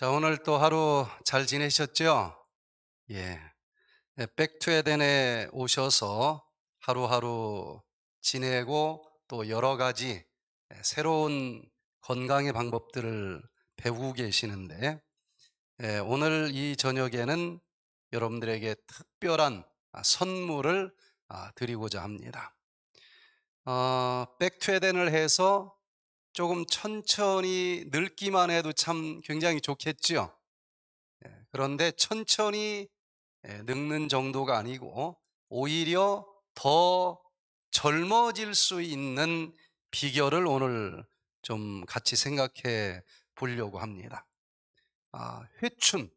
자, 오늘 또 하루 잘 지내셨죠? 예. 네, 백투에덴에 오셔서 하루하루 지내고 또 여러 가지 네, 새로운 건강의 방법들을 배우고 계시는데 예, 오늘 이 저녁에는 여러분들에게 특별한 아, 선물을 아, 드리고자 합니다. 어, 백투에덴을 해서 조금 천천히 늙기만 해도 참 굉장히 좋겠죠. 예, 그런데 천천히 예, 늙는 정도가 아니고 오히려 더 젊어질 수 있는 비결을 오늘 좀 같이 생각해 보려고 합니다. 아, 회춘.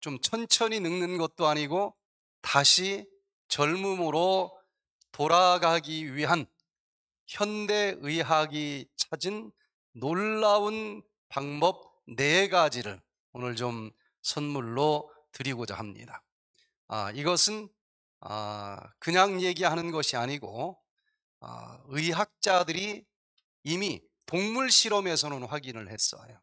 좀 천천히 늙는 것도 아니고 다시 젊음으로 돌아가기 위한 현대의학이 찾은 놀라운 방법 네 가지를 오늘 좀 선물로 드리고자 합니다. 아, 이것은 아, 그냥 얘기하는 것이 아니고 아, 의학자들이 이미 동물 실험에서는 확인을 했어요.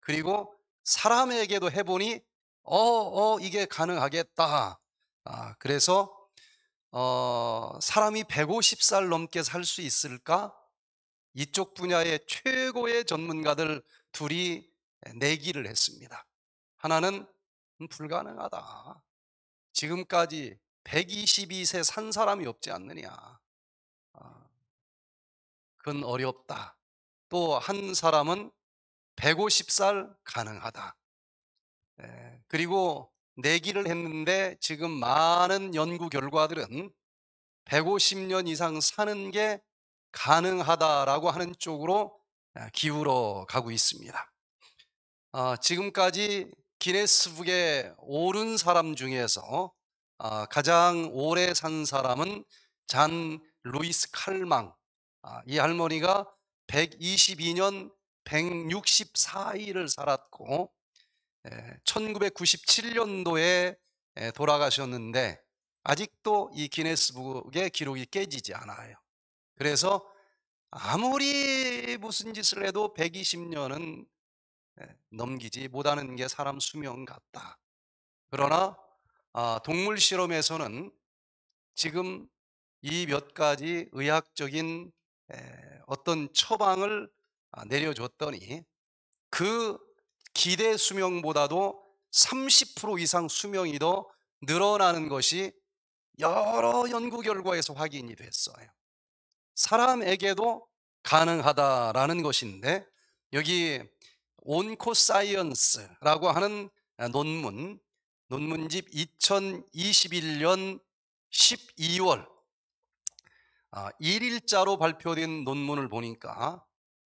그리고 사람에게도 해보니 어, 어 이게 가능하겠다. 아, 그래서 어, 사람이 150살 넘게 살 수 있을까? 이쪽 분야의 최고의 전문가들 둘이 내기를 했습니다. 하나는 음, 불가능하다. 지금까지 122세 산 사람이 없지 않느냐. 아, 그건 어렵다. 또 한 사람은 150살 가능하다. 예, 그리고 내기를 했는데 지금 많은 연구 결과들은 150년 이상 사는 게 가능하다라고 하는 쪽으로 아, 기울어 가고 있습니다. 아, 지금까지 기네스북에 오른 사람 중에서 아, 가장 오래 산 사람은 잔 루이스 칼망. 이 할머니가 122년 164일을 살았고 1997년도에 예, 예, 돌아가셨는데 아직도 이 기네스북의 기록이 깨지지 않아요. 그래서 아무리 무슨 짓을 해도 120년은 예, 넘기지 못하는 게 사람 수명 같다. 그러나 아, 동물 실험에서는 지금 이 몇 가지 의학적인 예, 어떤 처방을 아, 내려줬더니 그 기대 수명보다도 30% 이상 수명이 더 늘어나는 것이 여러 연구 결과에서 확인이 됐어요. 사람에게도 가능하다라는 것인데 여기 온코 사이언스라고 하는 아, 논문 논문집 2021년 12월 1일자로 발표된 논문을 보니까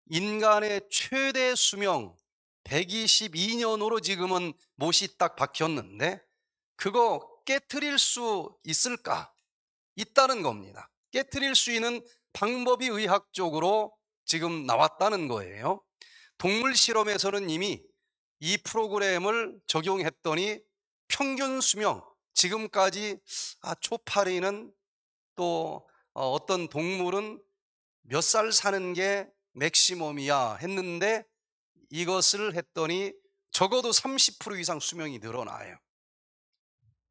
인간의 최대 수명 122년으로 지금은 못이 딱 박혔는데 그거 깨트릴 수 있을까? 있다는 겁니다. 깨트릴 수 있는 방법이 의학적으로 지금 나왔다는 거예요. 동물 실험에서는 이미 이 프로그램을 적용했더니 평균 수명, 지금까지 아, 초파리는 또 어, 어떤 동물은 몇 살 사는 게 맥시멈이야 했는데 이것을 했더니 적어도 30% 이상 수명이 늘어나요.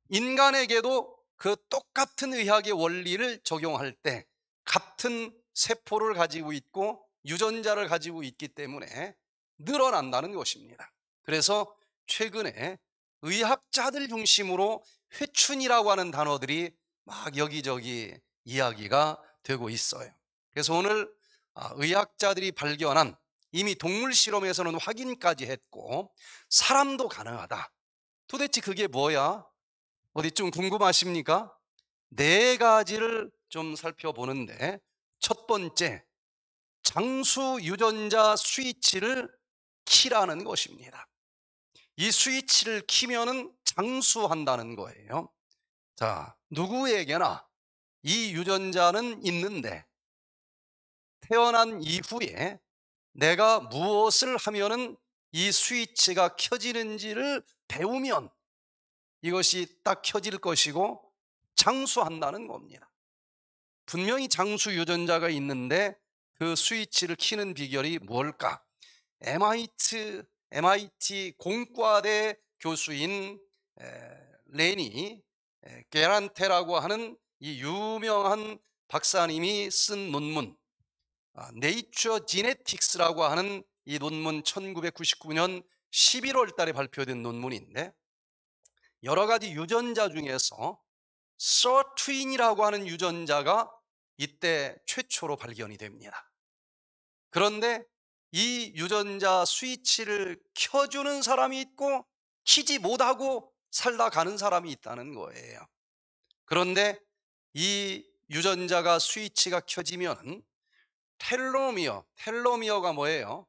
인간에게도 그 똑같은 의학의 원리를 적용할 때 같은 세포를 가지고 있고 유전자를 가지고 있기 때문에 늘어난다는 것입니다. 그래서 최근에 의학자들 중심으로 회춘이라고 하는 단어들이 막 여기저기 이야기가 되고 있어요. 그래서 오늘 아, 의학자들이 발견한 이미 동물 실험에서는 확인까지 했고 사람도 가능하다. 도대체 그게 뭐야? 어디 좀 궁금하십니까? 네 가지를 좀 살펴보는데 첫 번째 장수 유전자 스위치를 키라는 것입니다. 이 스위치를 키면은 장수한다는 거예요. 자, 누구에게나 이 유전자는 있는데 태어난 이후에 내가 무엇을 하면은 이 스위치가 켜지는지를 배우면 이것이 딱 켜질 것이고 장수한다는 겁니다. 분명히 장수 유전자가 있는데 그 스위치를 키는 비결이 뭘까? MIT, MIT 공과대 교수인 레니 게란테라고 하는 이 유명한 박사님이 쓴 논문 네이처 아, 지네틱스라고 하는 이 논문 1999년 11월 달에 발표된 논문인데 여러 가지 유전자 중에서 서트윈이라고 하는 유전자가 이때 최초로 발견이 됩니다. 그런데 이 유전자 스위치를 켜주는 사람이 있고 키지 못하고 살다 가는 사람이 있다는 거예요. 그런데 이 유전자가 스위치가 켜지면 텔로미어, 텔로미어가 뭐예요?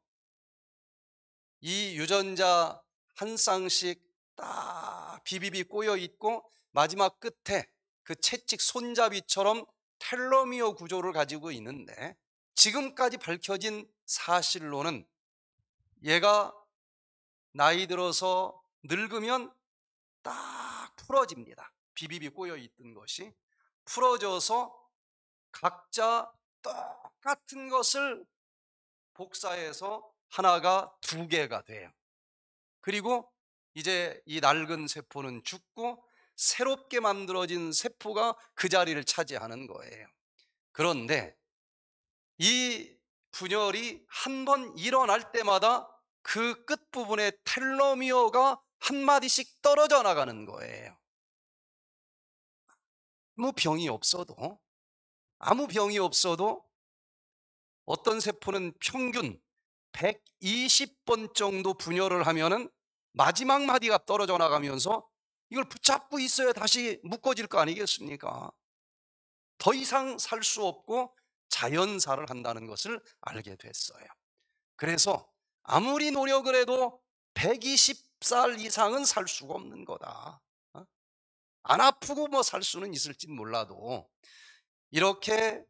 이 유전자 한 쌍씩 딱 비비비 꼬여 있고 마지막 끝에 그 채찍 손잡이처럼 텔로미어 구조를 가지고 있는데 지금까지 밝혀진 사실로는 얘가 나이 들어서 늙으면 딱 풀어집니다. 비비비 꼬여 있던 것이 풀어져서 각자 똑같은 것을 복사해서 하나가 두 개가 돼요. 그리고 이제 이 낡은 세포는 죽고 새롭게 만들어진 세포가 그 자리를 차지하는 거예요. 그런데 이 분열이 한 번 일어날 때마다 그 끝부분에 텔로미어가 한 마디씩 떨어져 나가는 거예요. 뭐 병이 없어도, 아무 병이 없어도 어떤 세포는 평균 120번 정도 분열을 하면은 마지막 마디가 떨어져 나가면서 이걸 붙잡고 있어야 다시 묶어질 거 아니겠습니까? 더 이상 살 수 없고 자연사를 한다는 것을 알게 됐어요. 그래서 아무리 노력을 해도 120살 이상은 살 수가 없는 거다. 어? 안 아프고 뭐 살 수는 있을진 몰라도 이렇게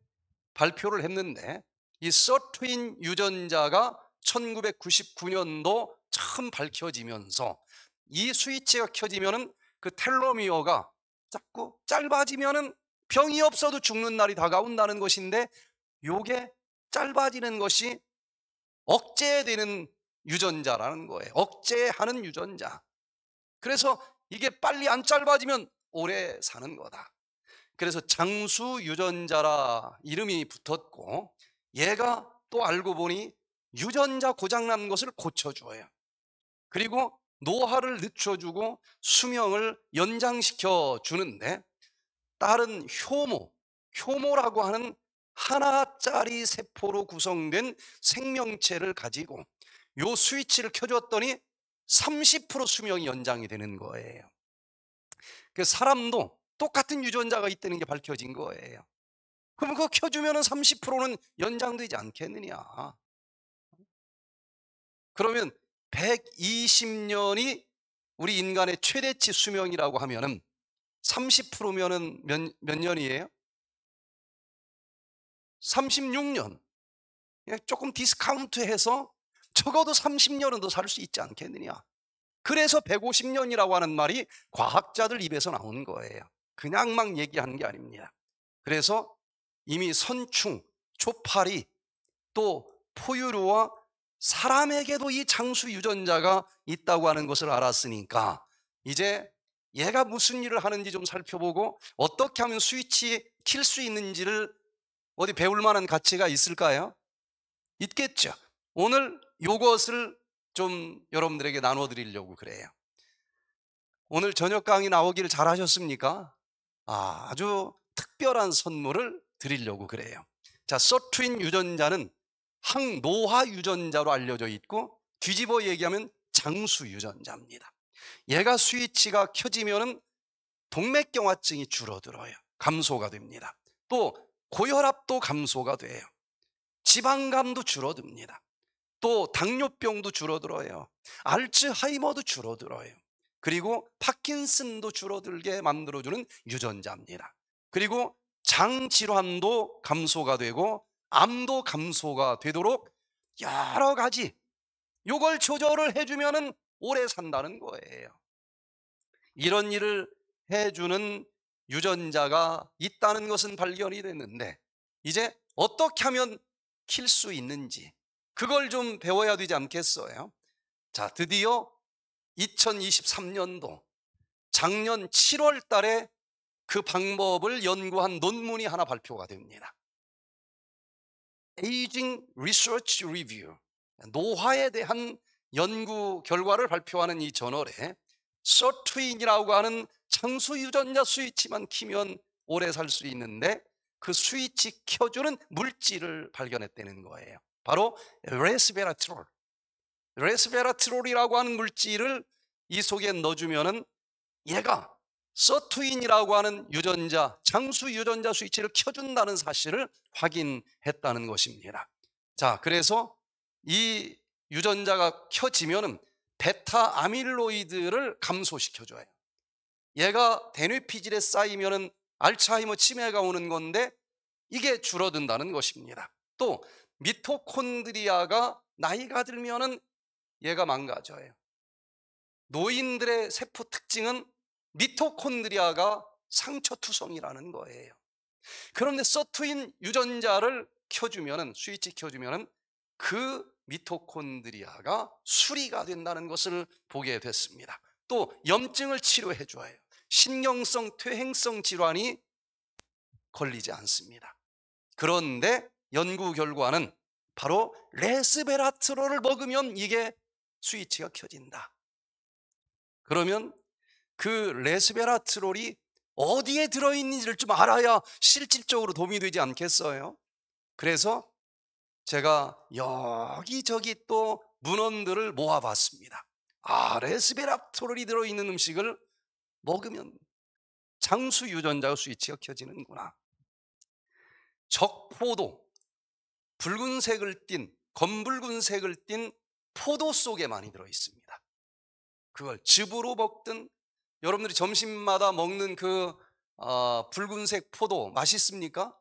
발표를 했는데 이 서트윈 유전자가 1999년도 처음 밝혀지면서 이 스위치가 켜지면은 그 텔로미어가 자꾸 짧아지면은 병이 없어도 죽는 날이 다가온다는 것인데 요게 짧아지는 것이 억제되는 유전자라는 거예요. 억제하는 유전자. 그래서 이게 빨리 안 짧아지면 오래 사는 거다. 그래서 장수 유전자라 이름이 붙었고 얘가 또 알고 보니 유전자 고장난 것을 고쳐줘요. 그리고 노화를 늦춰주고 수명을 연장시켜 주는데 다른 효모, 효모라고 하는 하나짜리 세포로 구성된 생명체를 가지고 요 스위치를 켜줬더니 30% 수명이 연장이 되는 거예요. 그 사람도 똑같은 유전자가 있다는 게 밝혀진 거예요. 그럼 그거 켜주면 30%는 연장되지 않겠느냐. 그러면 120년이 우리 인간의 최대치 수명이라고 하면은 30%면은 몇, 몇 년이에요? 36년. 예, 조금 디스카운트 해서 적어도 30년은 더 살 수 있지 않겠느냐. 그래서 150년이라고 하는 말이 과학자들 입에서 나온 거예요. 그냥 막얘기하는게 아닙니다. 그래서 이미 선충, 초파리, 또 포유류와 사람에게도 이 장수 유전자가 있다고 하는 것을 알았으니까 이제 얘가 무슨 일을 하는지 좀 살펴보고 어떻게 하면 스위치 킬 수 있는지를 어디 배울 만한 가치가 있을까요? 있겠죠. 오늘 요것을 좀 여러분들에게 나눠 드리려고 그래요. 오늘 저녁 강의 나오기를 잘 하셨습니까? 아, 아주 특별한 선물을 드리려고 그래요. 자, 서트인 유전자는 항노화 유전자로 알려져 있고 뒤집어 얘기하면 장수 유전자입니다. 얘가 스위치가 켜지면은 동맥경화증이 줄어들어요. 감소가 됩니다. 또 고혈압도 감소가 돼요. 지방감도 줄어듭니다. 또 당뇨병도 줄어들어요. 알츠하이머도 줄어들어요. 그리고 파킨슨도 줄어들게 만들어주는 유전자입니다. 그리고 장 질환도 감소가 되고 암도 감소가 되도록 여러 가지 요걸 조절을 해주면은 오래 산다는 거예요. 이런 일을 해주는 유전자가 있다는 것은 발견이 됐는데 이제 어떻게 하면 킬 수 있는지 그걸 좀 배워야 되지 않겠어요? 자, 드디어 2023년도 작년 7월 달에 그 방법을 연구한 논문이 하나 발표가 됩니다. Aging Research Review, 노화에 대한 연구 결과를 발표하는 이 저널에 서트윈이라고 하는 창수 유전자 스위치만 키면 오래 살 수 있는데 그 스위치 켜주는 물질을 발견했다는 거예요. 바로 레스베라트롤. 레스베라트롤이라고 하는 물질을 이 속에 넣어주면은 얘가 서투인이라고 하는 유전자, 장수 유전자 스위치를 켜준다는 사실을 확인했다는 것입니다. 자, 그래서 이 유전자가 켜지면 베타 아밀로이드를 감소시켜줘요. 얘가 대뇌피질에 쌓이면 알츠하이머 치매가 오는 건데 이게 줄어든다는 것입니다. 또 미토콘드리아가 나이가 들면 얘가 망가져요. 노인들의 세포 특징은 미토콘드리아가 상처투성이라는 거예요. 그런데 서투인 유전자를 켜주면은 스위치 켜주면은 그 미토콘드리아가 수리가 된다는 것을 보게 됐습니다. 또 염증을 치료해 줘요. 신경성 퇴행성 질환이 걸리지 않습니다. 그런데 연구 결과는 바로 레스베라트롤을 먹으면 이게 스위치가 켜진다. 그러면 그 레스베라트롤이 어디에 들어있는지를 좀 알아야 실질적으로 도움이 되지 않겠어요? 그래서 제가 여기저기 또 문헌들을 모아봤습니다. 아, 레스베라트롤이 들어있는 음식을 먹으면 장수 유전자 스위치가 켜지는구나. 적포도, 붉은색을 띤, 검붉은색을 띤 포도 속에 많이 들어있습니다. 그걸 즙으로 먹든 여러분들이 점심마다 먹는 그 어, 붉은색 포도 맛있습니까?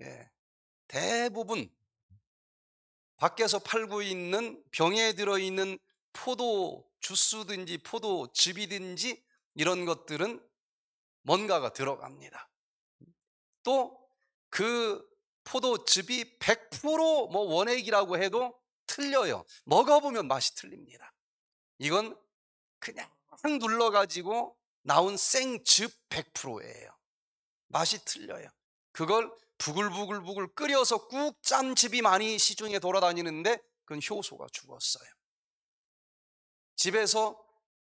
예. 대부분 밖에서 팔고 있는 병에 들어있는 포도 주스든지 포도즙이든지 이런 것들은 뭔가가 들어갑니다. 또 그 포도즙이 100%뭐 원액이라고 해도 틀려요. 먹어보면 맛이 틀립니다. 이건 그냥 팍 눌러가지고 나온 생즙 100%예요. 맛이 틀려요. 그걸 부글부글부글 끓여서 꾹짠즙이 많이 시중에 돌아다니는데 그건 효소가 죽었어요. 집에서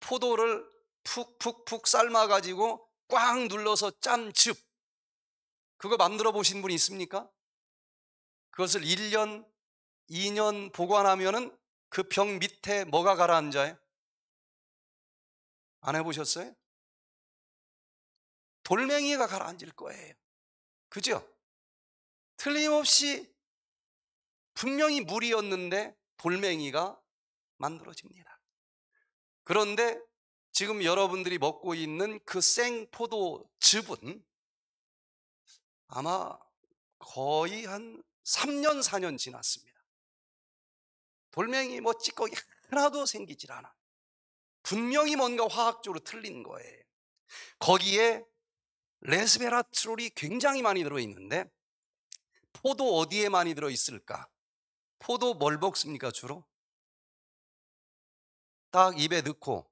포도를 푹푹푹 삶아가지고 꽉 눌러서 짠즙 그거 만들어 보신 분 있습니까? 그것을 1년, 2년 보관하면 은그 병 밑에 뭐가 가라앉아요? 안 해보셨어요? 돌멩이가 가라앉을 거예요. 그죠? 틀림없이 분명히 물이었는데 돌멩이가 만들어집니다. 그런데 지금 여러분들이 먹고 있는 그 생포도즙은 아마 거의 한 3년, 4년 지났습니다. 돌멩이 뭐 찌꺼기 하나도 생기질 않아. 분명히 뭔가 화학적으로 틀린 거예요. 거기에 레스베라트롤이 굉장히 많이 들어있는데 포도 어디에 많이 들어있을까? 포도 뭘 먹습니까 주로? 딱 입에 넣고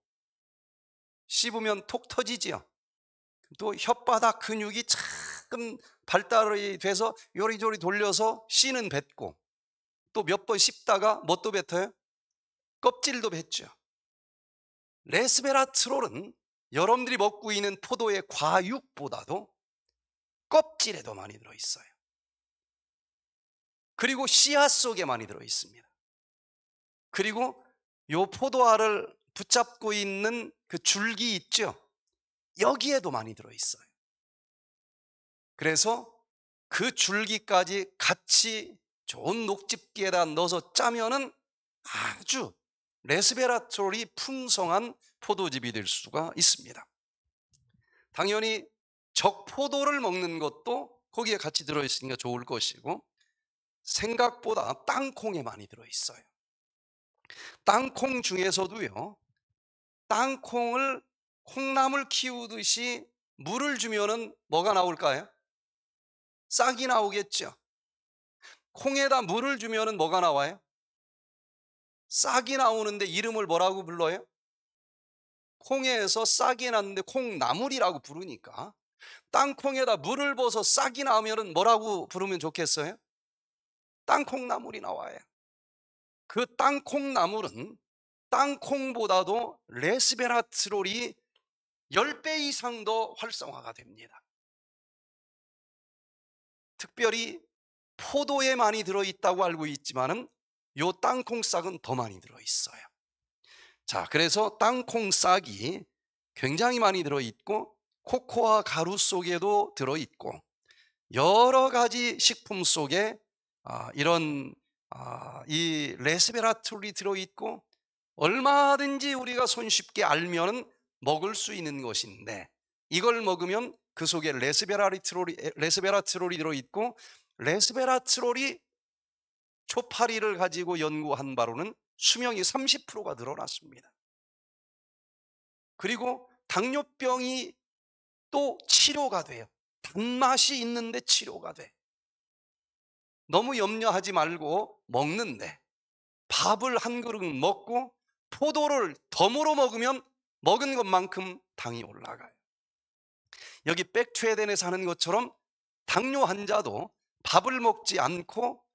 씹으면 톡 터지지요. 또 혓바닥 근육이 조금 발달이 돼서 요리조리 돌려서 씨는 뱉고 또 몇 번 씹다가 뭣도 뱉어요? 껍질도 뱉죠. 레스베라트롤은 여러분들이 먹고 있는 포도의 과육보다도 껍질에 더 많이 들어있어요. 그리고 씨앗 속에 많이 들어있습니다. 그리고 요 포도알을 붙잡고 있는 그 줄기 있죠? 여기에도 많이 들어있어요. 그래서 그 줄기까지 같이 좋은 녹즙기에다 넣어서 짜면은 아주 레스베라톨이 풍성한 포도즙이 될 수가 있습니다. 당연히 적포도를 먹는 것도 거기에 같이 들어있으니까 좋을 것이고 생각보다 땅콩에 많이 들어있어요. 땅콩 중에서도요, 땅콩을 콩나물 키우듯이 물을 주면은 뭐가 나올까요? 싹이 나오겠죠. 콩에다 물을 주면은 뭐가 나와요? 싹이 나오는데 이름을 뭐라고 불러요? 콩에서 싹이 났는데 콩나물이라고 부르니까 땅콩에다 물을 부어서 싹이 나오면 뭐라고 부르면 좋겠어요? 땅콩나물이 나와요. 그 땅콩나물은 땅콩보다도 레스베라트롤이 10배 이상 더 활성화가 됩니다. 특별히 포도에 많이 들어있다고 알고 있지만 은요 땅콩싹은 더 많이 들어있어요. 자, 그래서 땅콩싹이 굉장히 많이 들어있고, 코코아 가루 속에도 들어있고, 여러 가지 식품 속에 아, 이런 아, 이 레스베라툴이 들어있고, 얼마든지 우리가 손쉽게 알면 먹을 수 있는 것인데, 이걸 먹으면 그 속에 레스베라트롤이, 레스베라트롤이 들어있고, 레스베라트롤이 초파리를 가지고 연구한 바로는 수명이 30%가 늘어났습니다. 그리고 당뇨병이 또 치료가 돼요. 단맛이 있는데 치료가 돼. 너무 염려하지 말고 먹는데 밥을 한 그릇 먹고 포도를 덤으로 먹으면 먹은 것만큼 당이 올라가요. 여기 백트에덴에사는 것처럼 당뇨 환자도 밥을 먹지 않고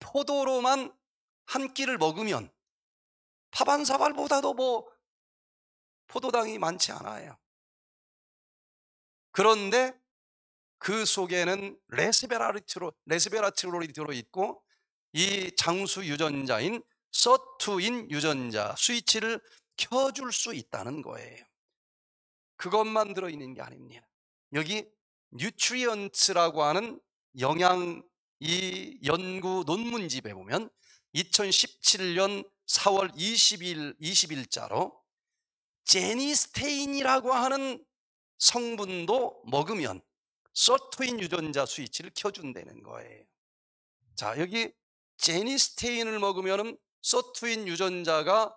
포도로만 한 끼를 먹으면 파반 사발보다도 뭐 포도당이 많지 않아요. 그런데 그 속에는 레스베라트로, 레스베라트롤이 들어있고 이 장수 유전자인 서투인 유전자 스위치를 켜줄 수 있다는 거예요. 그것만 들어있는 게 아닙니다. 여기 뉴트리언츠라고 하는 영양 이 연구 논문집에 보면 2017년 4월 20일, 20일자로 제니스테인이라고 하는 성분도 먹으면 서토인 유전자 스위치를 켜준다는 거예요. 자, 여기 제니스테인을 먹으면 서토인 유전자가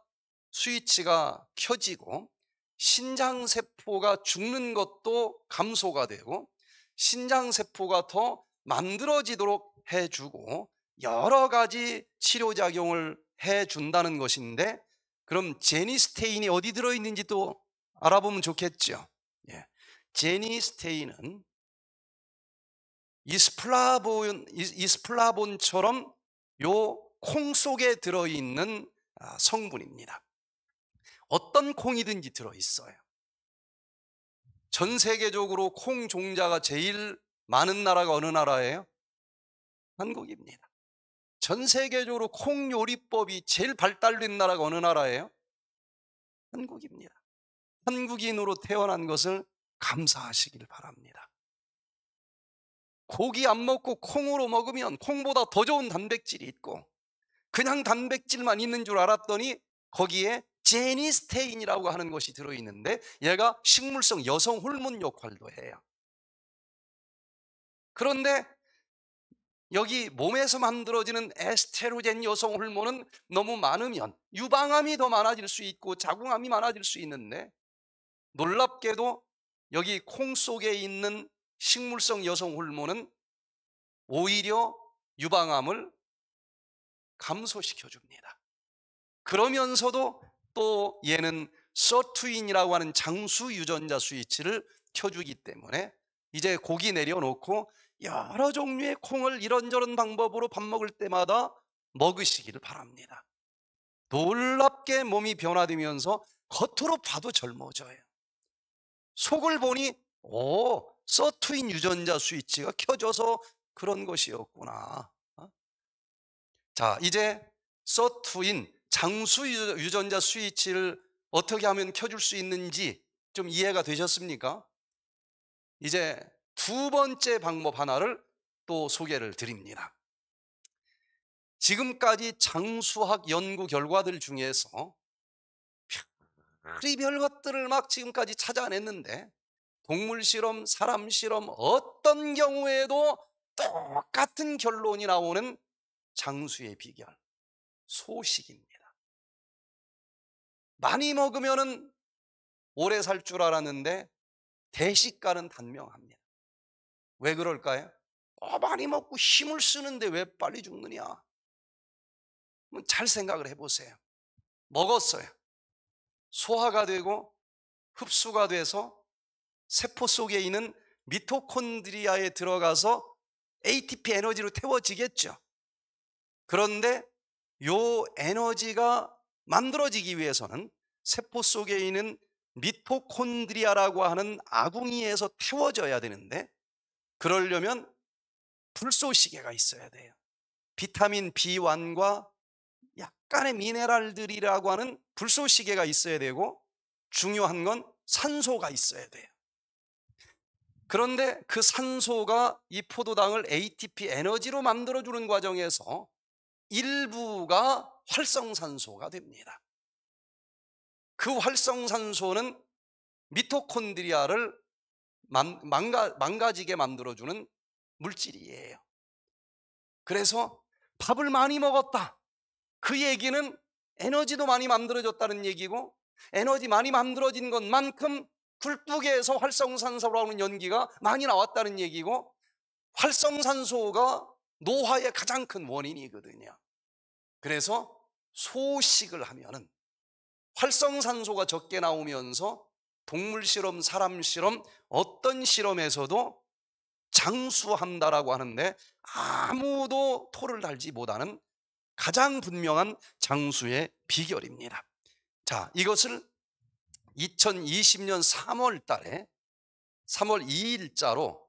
스위치가 켜지고 신장세포가 죽는 것도 감소가 되고 신장세포가 더 만들어지도록 해주고 여러 가지 치료작용을 해준다는 것인데 그럼 제니스테인이 어디 들어있는지 또 알아보면 좋겠죠. 예. 제니스테인은 이스플라본, 이스플라본처럼 요 콩 속에 들어있는 아, 성분입니다. 어떤 콩이든지 들어있어요. 전 세계적으로 콩 종자가 제일 많은 나라가 어느 나라예요? 한국입니다. 전 세계적으로 콩 요리법이 제일 발달된 나라가 어느 나라예요? 한국입니다. 한국인으로 태어난 것을 감사하시길 바랍니다. 고기 안 먹고 콩으로 먹으면 콩보다 더 좋은 단백질이 있고 그냥 단백질만 있는 줄 알았더니 거기에 제니스테인이라고 하는 것이 들어있는데 얘가 식물성 여성 호르몬 역할도 해요. 그런데 여기 몸에서 만들어지는 에스테로겐 여성 호르몬은 너무 많으면 유방암이 더 많아질 수 있고 자궁암이 많아질 수 있는데 놀랍게도 여기 콩 속에 있는 식물성 여성 호르몬은 오히려 유방암을 감소시켜 줍니다. 그러면서도 또 얘는 서투인이라고 하는 장수 유전자 스위치를 켜주기 때문에 이제 고기 내려놓고 여러 종류의 콩을 이런저런 방법으로 밥 먹을 때마다 먹으시기를 바랍니다. 놀랍게 몸이 변화되면서 겉으로 봐도 젊어져요. 속을 보니 오 서투인 유전자 스위치가 켜져서 그런 것이었구나. 어? 자 이제 서투인 장수 유전자 스위치를 어떻게 하면 켜줄 수 있는지 좀 이해가 되셨습니까? 이제 두 번째 방법 하나를 또 소개를 드립니다. 지금까지 장수학 연구 결과들 중에서 별이 별것들을 막 지금까지 찾아냈는데 동물 실험, 사람 실험 어떤 경우에도 똑같은 결론이 나오는 장수의 비결, 소식입니다. 많이 먹으면 오래 살 줄 알았는데 대식가는 단명합니다. 왜 그럴까요? 어, 많이 먹고 힘을 쓰는데 왜 빨리 죽느냐? 잘 생각을 해보세요. 먹었어요. 소화가 되고 흡수가 돼서 세포 속에 있는 미토콘드리아에 들어가서 ATP 에너지로 태워지겠죠. 그런데 요 에너지가 만들어지기 위해서는 세포 속에 있는 미토콘드리아라고 하는 아궁이에서 태워져야 되는데 그러려면 불쏘시개가 있어야 돼요. 비타민 B1과 약간의 미네랄들이라고 하는 불쏘시개가 있어야 되고 중요한 건 산소가 있어야 돼요. 그런데 그 산소가 이 포도당을 ATP 에너지로 만들어주는 과정에서 일부가 활성산소가 됩니다. 그 활성산소는 미토콘드리아를 망, 가 망가지게 만들어주는 물질이에요. 그래서 밥을 많이 먹었다. 그 얘기는 에너지도 많이 만들어졌다는 얘기고 에너지 많이 만들어진 것만큼 굴뚝에서 활성산소로 하는 연기가 많이 나왔다는 얘기고 활성산소가 노화의 가장 큰 원인이거든요. 그래서 소식을 하면은 활성산소가 적게 나오면서 동물 실험, 사람 실험, 어떤 실험에서도 장수한다라고 하는데 아무도 토를 달지 못하는 가장 분명한 장수의 비결입니다. 자, 이것을 2020년 3월 달에 3월 2일자로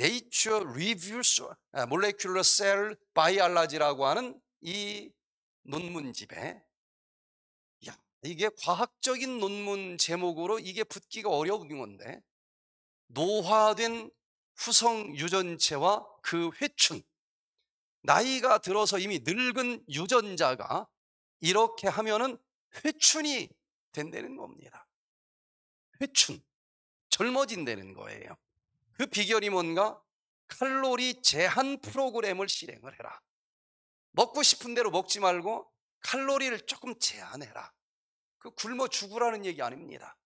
Nature Reviews 아, Molecular Cell Biology라고 하는 이 논문집에 이게 과학적인 논문 제목으로 이게 붙기가 어려운 건데 노화된 후성 유전체와 그 회춘 나이가 들어서 이미 늙은 유전자가 이렇게 하면은 회춘이 된다는 겁니다. 회춘, 젊어진다는 거예요. 그 비결이 뭔가? 칼로리 제한 프로그램을 실행을 해라. 먹고 싶은 대로 먹지 말고 칼로리를 조금 제한해라. 그 굶어 죽으라는 얘기 아닙니다.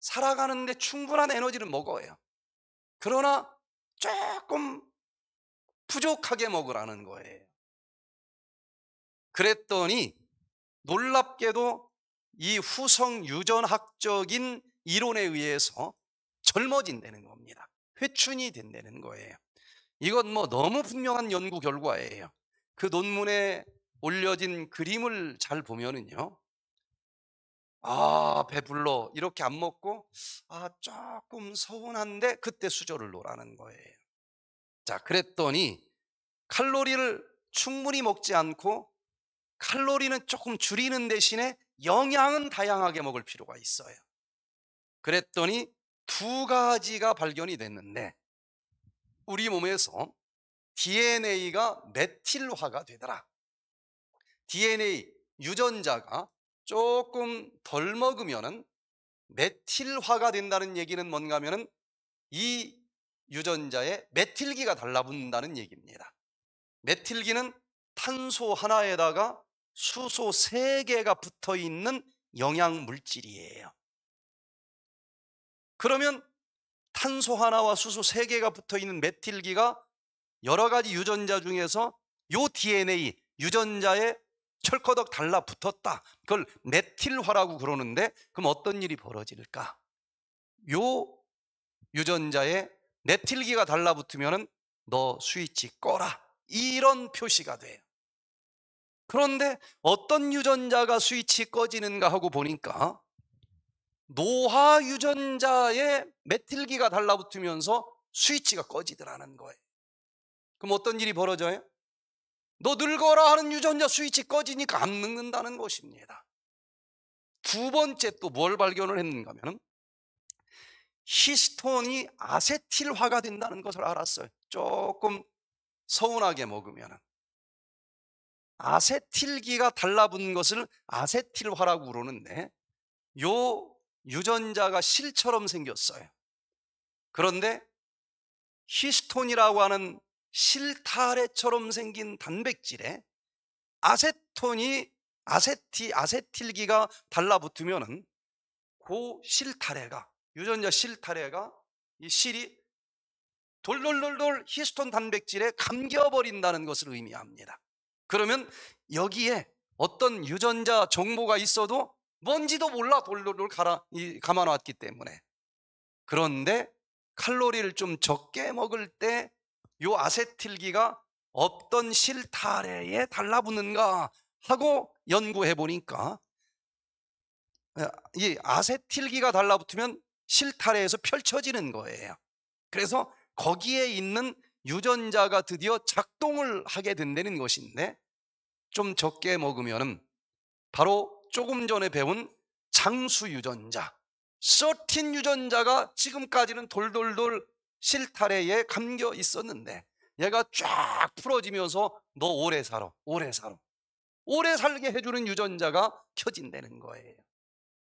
살아가는데 충분한 에너지를 먹어요. 그러나 조금 부족하게 먹으라는 거예요. 그랬더니 놀랍게도 이 후성 유전학적인 이론에 의해서 젊어진다는 겁니다. 회춘이 된다는 거예요. 이건 뭐 너무 분명한 연구 결과예요. 그 논문에 올려진 그림을 잘 보면은요. 아, 배불러. 이렇게 안 먹고, 아, 조금 서운한데, 그때 수저를 놓으라는 거예요. 자, 그랬더니 칼로리를 충분히 먹지 않고 칼로리는 조금 줄이는 대신에 영양은 다양하게 먹을 필요가 있어요. 그랬더니 두 가지가 발견이 됐는데 우리 몸에서 DNA가 메틸화가 되더라. DNA 유전자가 조금 덜 먹으면은 메틸화가 된다는 얘기는 뭔가 하면은 이유전자의 메틸기가 달라붙는다는 얘기입니다. 메틸기는 탄소 하나에다가 수소 세 개가 붙어 있는 영양 물질이에요. 그러면 탄소 하나와 수소 세 개가 붙어 있는 메틸기가 여러 가지 유전자 중에서 요 DNA 유전자의 철커덕 달라붙었다. 그걸 메틸화라고 그러는데 그럼 어떤 일이 벌어질까? 요 유전자에 메틸기가 달라붙으면 너 스위치 꺼라 이런 표시가 돼요 그런데 어떤 유전자가 스위치 꺼지는가 하고 보니까 노화 유전자에 메틸기가 달라붙으면서 스위치가 꺼지더라는 거예요 그럼 어떤 일이 벌어져요? 너 늙어라 하는 유전자 스위치 꺼지니까 안 늙는다는 것입니다. 두 번째 또 뭘 발견을 했는가 하면 히스톤이 아세틸화가 된다는 것을 알았어요. 조금 서운하게 먹으면 아세틸기가 달라붙는 것을 아세틸화라고 그러는데 요 유전자가 실처럼 생겼어요. 그런데 히스톤이라고 하는 실타래처럼 생긴 단백질에 아세톤이 아세티 아세틸기가 달라붙으면은 그 실타래가 유전자 실타래가 이 실이 돌돌돌돌 히스톤 단백질에 감겨버린다는 것을 의미합니다. 그러면 여기에 어떤 유전자 정보가 있어도 뭔지도 몰라 돌돌돌 갈아, 이, 감아놨기 때문에 그런데 칼로리를 좀 적게 먹을 때요 아세틸기가 없던 실타래에 달라붙는가 하고 연구해 보니까 어, 이 아세틸기가 달라붙으면 실타래에서 펼쳐지는 거예요. 그래서 거기에 있는 유전자가 드디어 작동을 하게 된다는 것인데 좀 적게 먹으면 바로 조금 전에 배운 장수 유전자, 서틴 유전자가 지금까지는 돌돌돌 실타래에 감겨 있었는데 얘가 쫙 풀어지면서 너 오래 살아 오래 살아 오래 살게 해주는 유전자가 켜진다는 거예요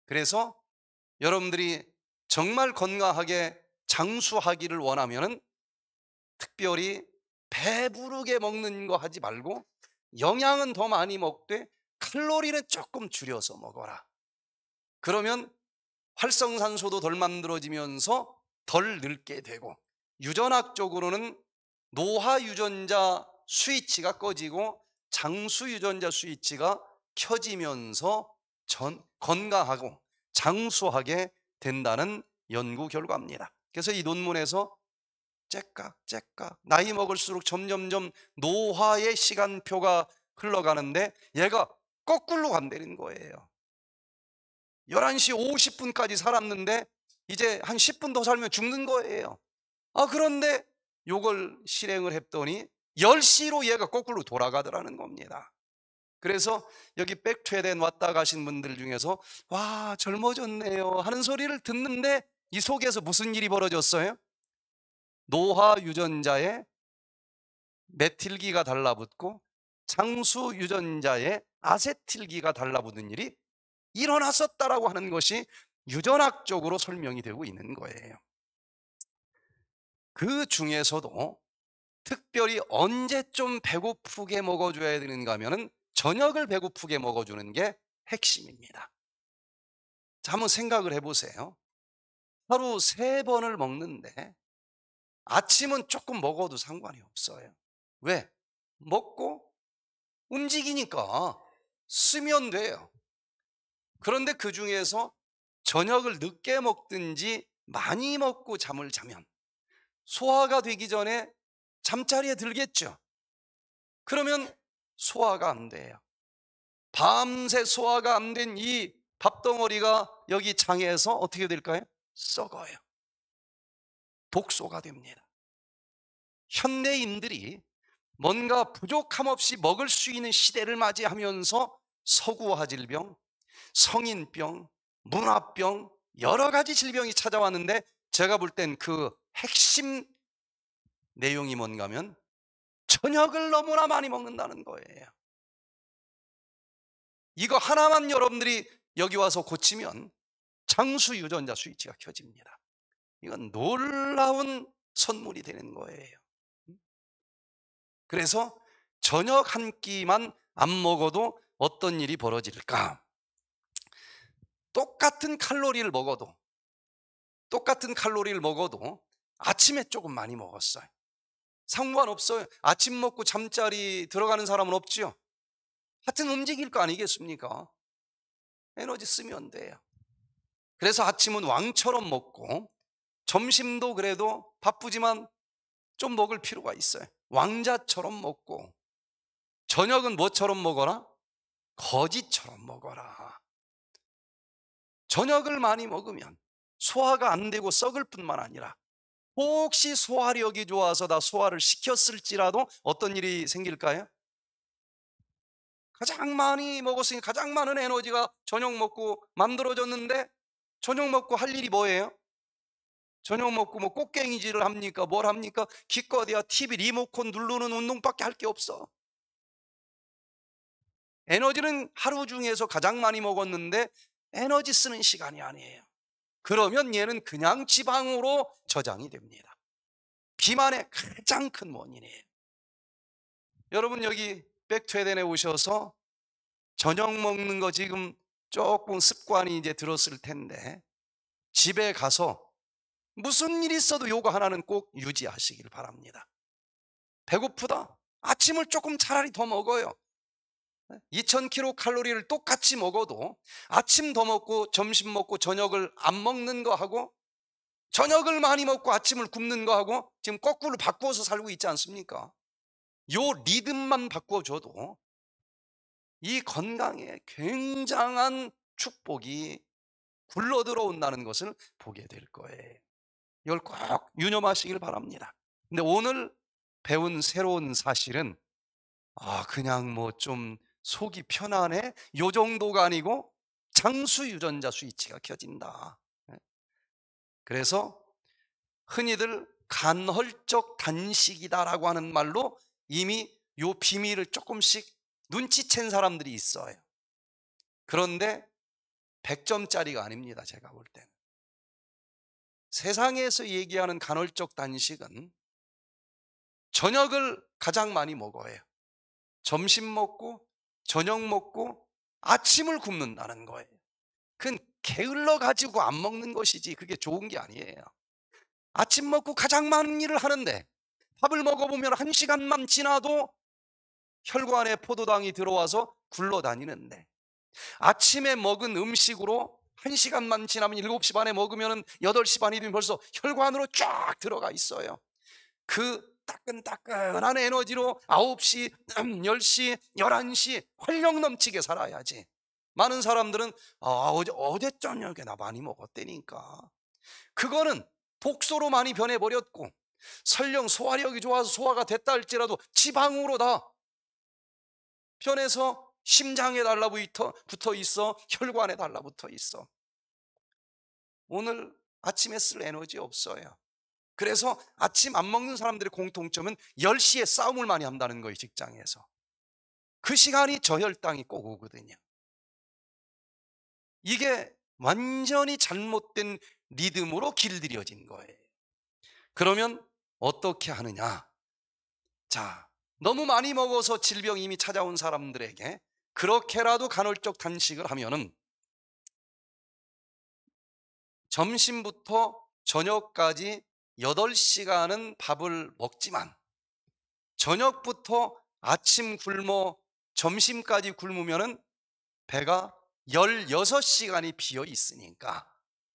그래서 여러분들이 정말 건강하게 장수하기를 원하면 특별히 배부르게 먹는 거 하지 말고 영양은 더 많이 먹되 칼로리는 조금 줄여서 먹어라 그러면 활성산소도 덜 만들어지면서 덜 늙게 되고 유전학 적으로는 노화 유전자 스위치가 꺼지고 장수 유전자 스위치가 켜지면서 전, 건강하고 장수하게 된다는 연구 결과입니다. 그래서 이 논문에서 째깍 째깍 나이 먹을수록 점점점 노화의 시간표가 흘러가는데 얘가 거꾸로 간다는 거예요. 11시 50분까지 살았는데 이제 한 10분 더 살면 죽는 거예요. 아, 그런데 요걸 실행을 했더니 10시로 얘가 거꾸로 돌아가더라는 겁니다. 그래서 여기 백퇴된 왔다 가신 분들 중에서 와, 젊어졌네요 하는 소리를 듣는데 이 속에서 무슨 일이 벌어졌어요? 노화 유전자에 메틸기가 달라붙고 장수 유전자에 아세틸기가 달라붙는 일이 일어났었다라고 하는 것이 유전학적으로 설명이 되고 있는 거예요. 그 중에서도 특별히 언제좀 배고프게 먹어줘야 되는가 하면은 저녁을 배고프게 먹어주는 게 핵심입니다. 자, 한번 생각을 해보세요. 하루 세 번을 먹는데 아침은 조금 먹어도 상관이 없어요. 왜? 먹고 움직이니까 쓰면 돼요. 그런데 그 중에서 저녁을 늦게 먹든지 많이 먹고 잠을 자면 소화가 되기 전에 잠자리에 들겠죠. 그러면 소화가 안 돼요. 밤새 소화가 안 된 이 밥덩어리가 여기 장에서 어떻게 될까요? 썩어요. 독소가 됩니다. 현대인들이 뭔가 부족함 없이 먹을 수 있는 시대를 맞이하면서 서구화질병, 성인병, 문화병, 여러 가지 질병이 찾아왔는데 제가 볼 땐 그 핵심 내용이 뭔가 하면 저녁을 너무나 많이 먹는다는 거예요. 이거 하나만 여러분들이 여기 와서 고치면 장수 유전자 스위치가 켜집니다. 이건 놀라운 선물이 되는 거예요. 그래서 저녁 한 끼만 안 먹어도 어떤 일이 벌어질까? 똑같은 칼로리를 먹어도 똑같은 칼로리를 먹어도 아침에 조금 많이 먹었어요. 상관없어요. 아침 먹고 잠자리 들어가는 사람은 없지요. 하여튼 움직일 거 아니겠습니까? 에너지 쓰면 돼요. 그래서 아침은 왕처럼 먹고 점심도 그래도 바쁘지만 좀 먹을 필요가 있어요. 왕자처럼 먹고 저녁은 뭐처럼 먹어라? 거지처럼 먹어라. 저녁을 많이 먹으면 소화가 안 되고 썩을 뿐만 아니라 혹시 소화력이 좋아서 다 소화를 시켰을지라도 어떤 일이 생길까요? 가장 많이 먹었으니 가장 많은 에너지가 저녁 먹고 만들어졌는데 저녁 먹고 할 일이 뭐예요? 저녁 먹고 뭐 꽃갱이질을 합니까? 뭘 합니까? 기껏해야 TV 리모컨 누르는 운동밖에 할 게 없어. 에너지는 하루 중에서 가장 많이 먹었는데 에너지 쓰는 시간이 아니에요. 그러면 얘는 그냥 지방으로 저장이 됩니다. 비만의 가장 큰 원인이에요. 여러분 여기 백투에덴에 오셔서 저녁 먹는 거 지금 조금 습관이 이제 들었을 텐데 집에 가서 무슨 일 있어도 요거 하나는 꼭 유지하시길 바랍니다. 배고프다. 아침을 조금 차라리 더 먹어요. 2000kcal 를 똑같이 먹어도 아침 더 먹고 점심 먹고 저녁을 안 먹는 거 하고 저녁을 많이 먹고 아침을 굶는 거 하고 지금 거꾸로 바꾸어서 살고 있지 않습니까? 요 리듬만 바꿔 줘도 이 건강에 굉장한 축복이 굴러 들어온다는 것을 보게 될 거예요. 이걸 꼭 유념하시길 바랍니다. 근데 오늘 배운 새로운 사실은 아 그냥 뭐좀 속이 편안해 요 정도가 아니고 장수 유전자 스위치가 켜진다 예. 그래서 흔히들 간헐적 단식이다라고 하는 말로 이미 요 비밀을 조금씩 눈치챈 사람들이 있어요 그런데 100점짜리가 아닙니다 제가 볼 때는 세상에서 얘기하는 간헐적 단식은 저녁을 가장 많이 먹어요 점심 먹고 저녁 먹고 아침을 굶는다는 거예요. 그건 게을러 가지고 안 먹는 것이지 그게 좋은 게 아니에요. 아침 먹고 가장 많은 일을 하는데 밥을 먹어보면 한 시간만 지나도 혈관에 포도당이 들어와서 굴러다니는데 아침에 먹은 음식으로 한 시간만 지나면 7시 반에 먹으면 8시 반이 되면 벌써 혈관으로 쫙 들어가 있어요. 그 따끈따끈한 에너지로 9시, 10시, 11시 활력 넘치게 살아야지. 많은 사람들은 아, 어제, 어제 저녁에 나 많이 먹었대니까. 그거는 복소로 많이 변해버렸고 설령 소화력이 좋아서 소화가 됐다 할지라도 지방으로 다 변해서 심장에 달라붙어 있어 혈관에 달라붙어 있어 오늘 아침에 쓸 에너지 없어요 그래서 아침 안 먹는 사람들의 공통점은 10시에 싸움을 많이 한다는 거예요, 직장에서. 그 시간이 저혈당이 꼭 오거든요. 이게 완전히 잘못된 리듬으로 길들여진 거예요. 그러면 어떻게 하느냐? 자, 너무 많이 먹어서 질병 이미 찾아온 사람들에게 그렇게라도 간헐적 단식을 하면은 점심부터 저녁까지 8시간은 밥을 먹지만 저녁부터 아침 굶어 점심까지 굶으면 배가 16시간이 비어 있으니까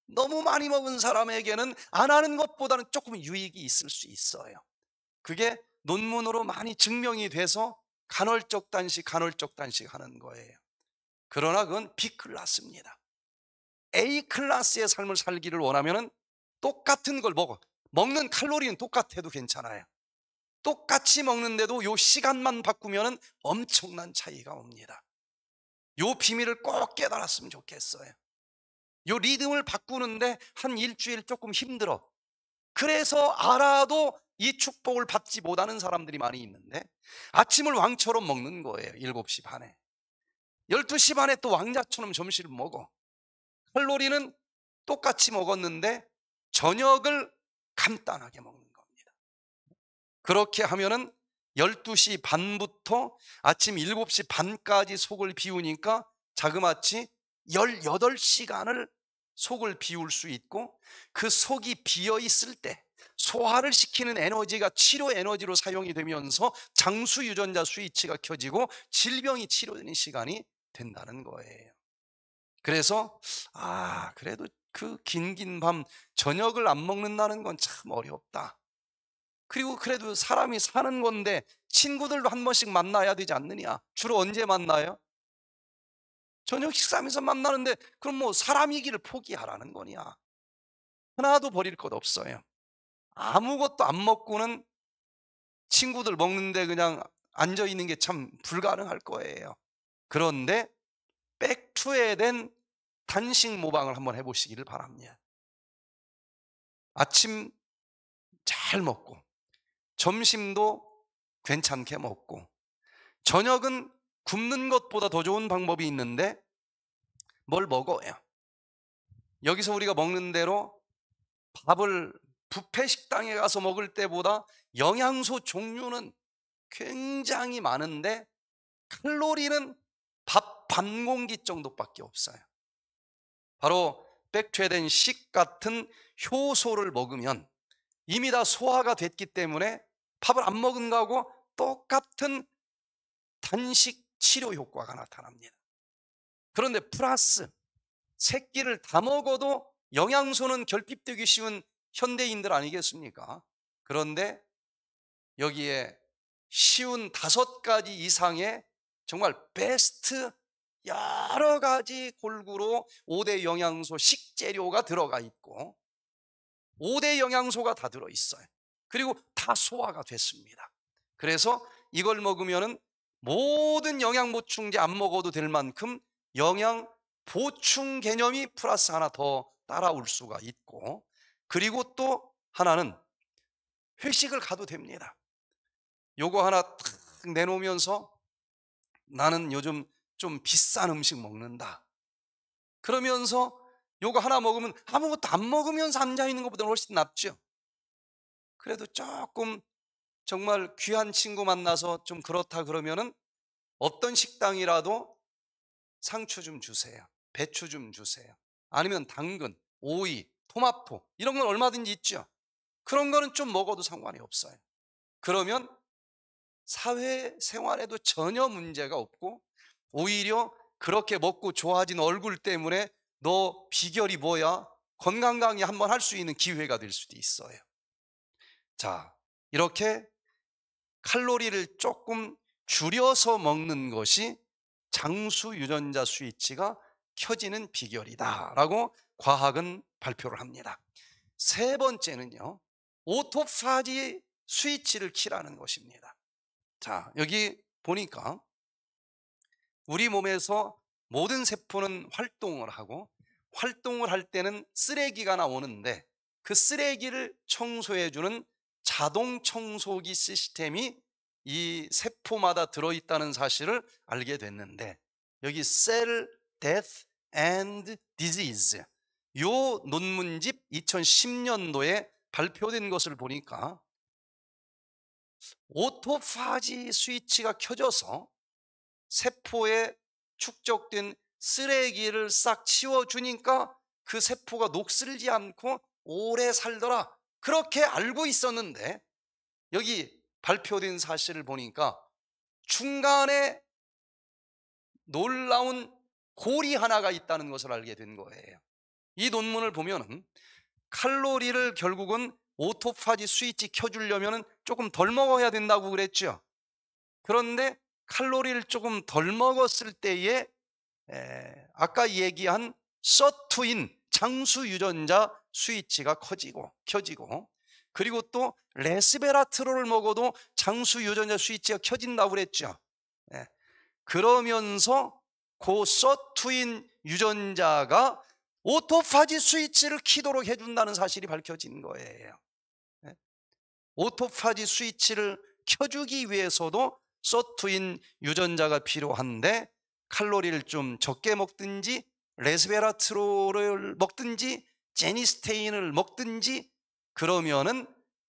너무 많이 먹은 사람에게는 안 하는 것보다는 조금 유익이 있을 수 있어요. 그게 논문으로 많이 증명이 돼서 간헐적 단식, 간헐적 단식 하는 거예요. 그러나 그건 B클라스입니다. A클라스의 삶을 살기를 원하면 똑같은 걸 먹어. 먹는 칼로리는 똑같아도 괜찮아요. 똑같이 먹는데도 요 시간만 바꾸면 엄청난 차이가 옵니다. 요 비밀을 꼭 깨달았으면 좋겠어요. 요 리듬을 바꾸는데 한 일주일 조금 힘들어. 그래서 알아도 이 축복을 받지 못하는 사람들이 많이 있는데 아침을 왕처럼 먹는 거예요. 7시 반에. 12시 반에 또 왕자처럼 점심을 먹어. 칼로리는 똑같이 먹었는데 저녁을 간단하게 먹는 겁니다. 그렇게 하면은 12시 반부터 아침 7시 반까지 속을 비우니까 자그마치 18시간을 속을 비울 수 있고 그 속이 비어 있을 때 소화를 시키는 에너지가 치료 에너지로 사용이 되면서 장수 유전자 스위치가 켜지고 질병이 치료되는 시간이 된다는 거예요. 그래서 아, 그래도 그긴긴밤 저녁을 안 먹는다는 건 참 어렵다. 그리고 그래도 사람이 사는 건데 친구들도 한 번씩 만나야 되지 않느냐? 주로 언제 만나요? 저녁 식사하면서 만나는데 그럼 뭐 사람이기를 포기하라는 거냐? 하나도 버릴 것 없어요. 아무것도 안 먹고는 친구들 먹는데 그냥 앉아 있는 게 참 불가능할 거예요. 그런데 백투에 된 단식 모방을 한번 해보시기를 바랍니다. 아침 잘 먹고, 점심도 괜찮게 먹고, 저녁은 굶는 것보다 더 좋은 방법이 있는데 뭘 먹어요? 여기서 우리가 먹는 대로 밥을 부패 식당에 가서 먹을 때보다 영양소 종류는 굉장히 많은데 칼로리는 밥 반 공기 정도밖에 없어요. 바로 백퇴된식 같은 효소를 먹으면 이미 다 소화가 됐기 때문에 밥을 안 먹은 거하고 똑같은 단식 치료 효과가 나타납니다. 그런데 플러스 새끼를 다 먹어도 영양소는 결핍되기 쉬운 현대인들 아니겠습니까? 그런데 여기에 쉬운 다섯 가지 이상의 정말 베스트 여러 가지 골고루 5대 영양소 식재료가 들어가 있고 5대 영양소가 다 들어있어요. 그리고 다 소화가 됐습니다. 그래서 이걸 먹으면 모든 영양 보충제 안 먹어도 될 만큼 영양 보충 개념이 플러스 하나 더 따라올 수가 있고 그리고 또 하나는 회식을 가도 됩니다. 요거 하나 탁 내놓으면서 나는 요즘 좀 비싼 음식 먹는다. 그러면서 요거 하나 먹으면 아무것도 안 먹으면서 앉아 있는 것보다 훨씬 낫죠. 그래도 조금 정말 귀한 친구 만나서 좀 그렇다 그러면은 어떤 식당이라도 상추 좀 주세요. 배추 좀 주세요. 아니면 당근, 오이, 토마토 이런 건 얼마든지 있죠. 그런 거는 좀 먹어도 상관이 없어요. 그러면 사회 생활에도 전혀 문제가 없고 오히려 그렇게 먹고 좋아진 얼굴 때문에 너 비결이 뭐야? 건강 강의 한번 할 수 있는 기회가 될 수도 있어요. 자, 이렇게 칼로리를 조금 줄여서 먹는 것이 장수 유전자 스위치가 켜지는 비결이다라고 과학은 발표를 합니다. 세 번째는요. 오토파지 스위치를 키라는 것입니다. 자, 여기 보니까 우리 몸에서 모든 세포는 활동을 하고 활동을 할 때는 쓰레기가 나오는데 그 쓰레기를 청소해주는 자동 청소기 시스템이 이 세포마다 들어있다는 사실을 알게 됐는데 여기 Cell, Death and Disease 요 논문집 2010년도에 발표된 것을 보니까 오토파지 스위치가 켜져서 세포에 축적된 쓰레기를 싹 치워주니까 그 세포가 녹슬지 않고 오래 살더라. 그렇게 알고 있었는데 여기 발표된 사실을 보니까 중간에 놀라운 고리 하나가 있다는 것을 알게 된 거예요. 이 논문을 보면 칼로리를 결국은 오토파지 스위치 켜주려면 조금 덜 먹어야 된다고 그랬죠. 그런데 칼로리를 조금 덜 먹었을 때에 아까 얘기한 서투인 장수 유전자 스위치가 커지고 켜지고 그리고 또 레스베라트롤을 먹어도 장수 유전자 스위치가 켜진다고 그랬죠. 예. 그러면서 고그 서투인 유전자가 오토파지 스위치를 키도록 해준다는 사실이 밝혀진 거예요. 예. 오토파지 스위치를 켜주기 위해서도 소트인 유전자가 필요한데 칼로리를 좀 적게 먹든지 레스베라트롤을 먹든지 제니스테인을 먹든지 그러면은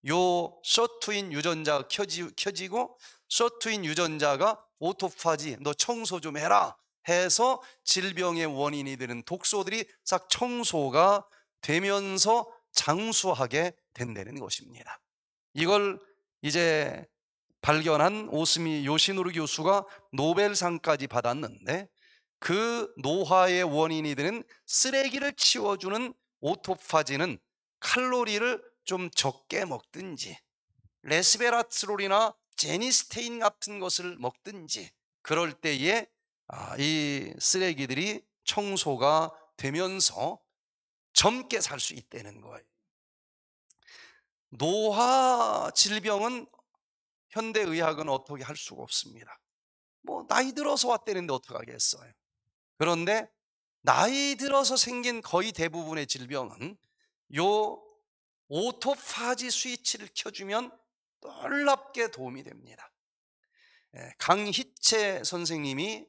요소트인 유전자가 켜지, 켜지고 쇼트인 유전자가 오토파지 너 청소 좀 해라 해서 질병의 원인이 되는 독소들이 싹 청소가 되면서 장수하게 된다는 것입니다 이걸 이제 발견한 오스미 요시노르 교수가 노벨상까지 받았는데 그 노화의 원인이 되는 쓰레기를 치워주는 오토파지는 칼로리를 좀 적게 먹든지 레스베라트롤이나 제니스테인 같은 것을 먹든지 그럴 때에 아, 이 쓰레기들이 청소가 되면서 젊게 살 수 있다는 거예요. 노화 질병은 현대의학은 어떻게 할 수가 없습니다. 뭐, 나이 들어서 왔대는데 어떡하겠어요. 그런데 나이 들어서 생긴 거의 대부분의 질병은 요 오토파지 스위치를 켜주면 놀랍게 도움이 됩니다. 예, 강희채 선생님이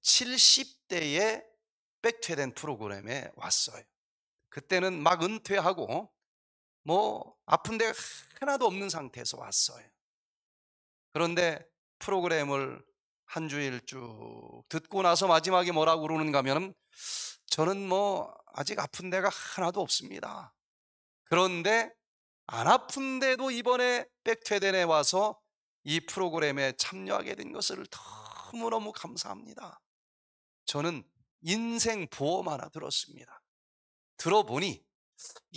70대에 예, 백퇴된 프로그램에 왔어요. 그때는 막 은퇴하고 뭐 아픈 데 하나도 없는 상태에서 왔어요. 그런데 프로그램을 한 주일 쭉 듣고 나서 마지막에 뭐라고 그러는가 하면 저는 뭐 아직 아픈 데가 하나도 없습니다. 그런데 안 아픈데도 이번에 백퇴대에 와서 이 프로그램에 참여하게 된 것을 너무너무 감사합니다. 저는 인생 보험 하나 들었습니다. 들어보니,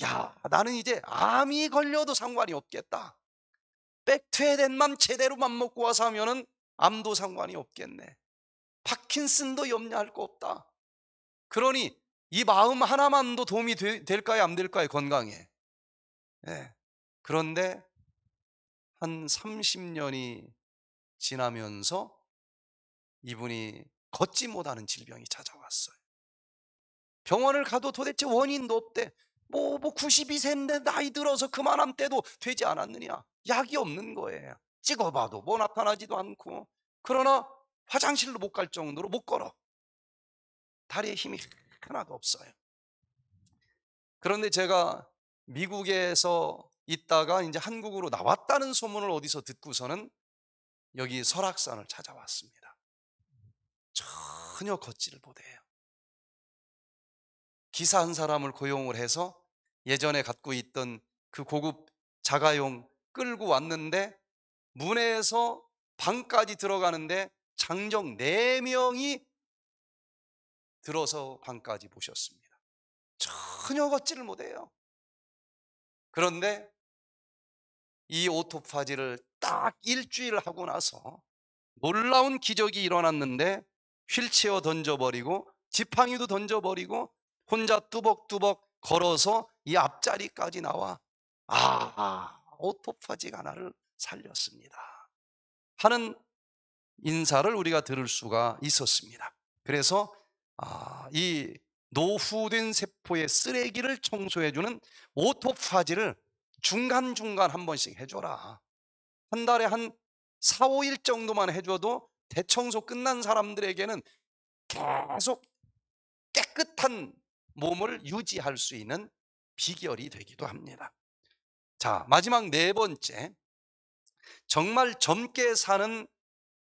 야, 나는 이제 암이 걸려도 상관이 없겠다. 백퇴된 맘 제대로 맘 먹고 와서 하면은 암도 상관이 없겠네. 파킨슨도 염려할 거 없다. 그러니 이 마음 하나만도 도움이 되, 될까요? 안 될까요? 건강에. 네. 그런데 한 30년이 지나면서 이분이 걷지 못하는 질병이 찾아왔어요. 병원을 가도 도대체 원인도 없대. 뭐, 뭐 92세인데 나이 들어서 그만함 때도 되지 않았느냐. 약이 없는 거예요. 찍어봐도 뭐 나타나지도 않고. 그러나 화장실로 못 갈 정도로 못 걸어. 다리에 힘이 하나도 없어요. 그런데 제가 미국에서 있다가 이제 한국으로 나왔다는 소문을 어디서 듣고서는 여기 설악산을 찾아왔습니다. 전혀 걷지를 못해요. 기사 한 사람을 고용을 해서 예전에 갖고 있던 그 고급 자가용 끌고 왔는데 문에서 방까지 들어가는데 장정 4명이 들어서 방까지 보셨습니다 전혀 걷지를 못해요. 그런데 이 오토파지를 딱 일주일 하고 나서 놀라운 기적이 일어났는데 휠체어 던져버리고 지팡이도 던져버리고 혼자 뚜벅뚜벅 걸어서 이 앞자리까지 나와 아 오토파지가 나를 살렸습니다 하는 인사를 우리가 들을 수가 있었습니다 그래서 아, 이 노후된 세포의 쓰레기를 청소해주는 오토파지를 중간중간 한 번씩 해줘라 한 달에 한 4, 5일 정도만 해줘도 대청소 끝난 사람들에게는 계속 깨끗한 몸을 유지할 수 있는 비결이 되기도 합니다. 자, 마지막 네 번째. 정말 젊게 사는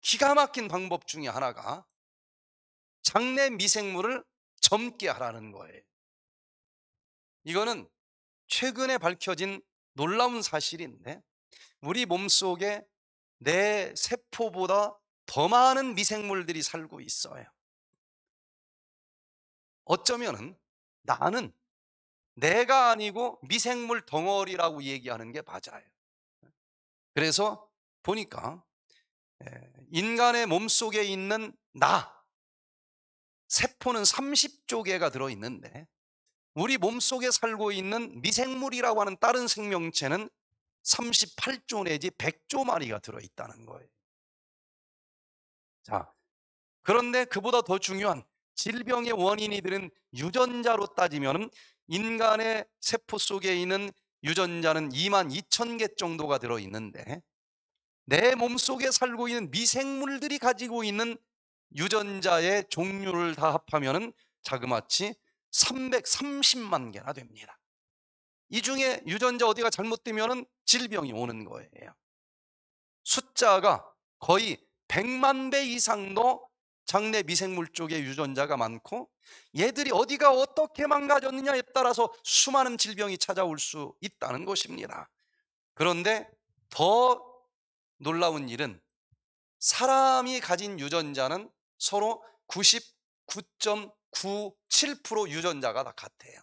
기가 막힌 방법 중에 하나가 장내 미생물을 젊게 하라는 거예요. 이거는 최근에 밝혀진 놀라운 사실인데 우리 몸속에 내 세포보다 더 많은 미생물들이 살고 있어요. 어쩌면은 나는 내가 아니고 미생물 덩어리라고 얘기하는 게 맞아요. 그래서 보니까 예, 인간의 몸 속에 있는 나, 세포는 30조 개가 들어있는데 우리 몸 속에 살고 있는 미생물이라고 하는 다른 생명체는 38조 내지 100조 마리가 들어있다는 거예요. 자, 그런데 그보다 더 중요한 질병의 원인이 되는 유전자로 따지면 인간의 세포 속에 있는 유전자는 2만 2천 개 정도가 들어있는데 내 몸속에 살고 있는 미생물들이 가지고 있는 유전자의 종류를 다 합하면 자그마치 330만 개나 됩니다 이 중에 유전자 어디가 잘못되면 질병이 오는 거예요 숫자가 거의 100만 배 이상도 장내 미생물 쪽에 유전자가 많고 얘들이 어디가 어떻게 망가졌느냐에 따라서 수많은 질병이 찾아올 수 있다는 것입니다. 그런데 더 놀라운 일은 사람이 가진 유전자는 서로 99.97% 유전자가 다 같아요.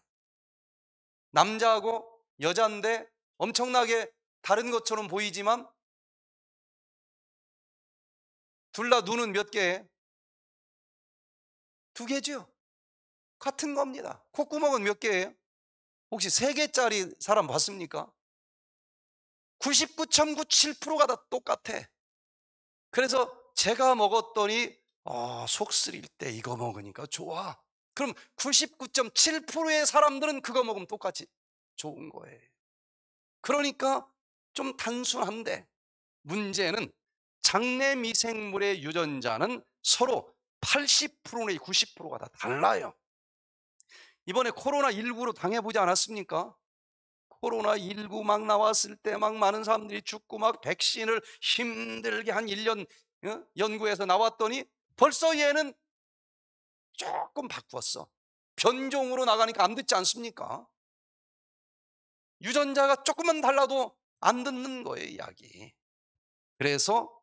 남자하고 여자인데 엄청나게 다른 것처럼 보이지만 둘 다 눈은 몇 개? 두 개죠. 같은 겁니다. 콧구멍은 몇 개예요? 혹시 세 개짜리 사람 봤습니까? 99.97%가 다 똑같아. 그래서 제가 먹었더니 아, 속 쓰릴 때 이거 먹으니까 좋아. 그럼 99.7%의 사람들은 그거 먹으면 똑같이 좋은 거예요. 그러니까 좀 단순한데 문제는 장내 미생물의 유전자는 서로 80%나 90%가 다 달라요. 이번에 코로나19로 당해보지 않았습니까? 코로나19 막 나왔을 때 막 많은 사람들이 죽고 막 백신을 힘들게 한 1년 어? 연구해서 나왔더니 벌써 얘는 조금 바꾸었어 변종으로 나가니까 안 듣지 않습니까? 유전자가 조금만 달라도 안 듣는 거예요, 약이. 그래서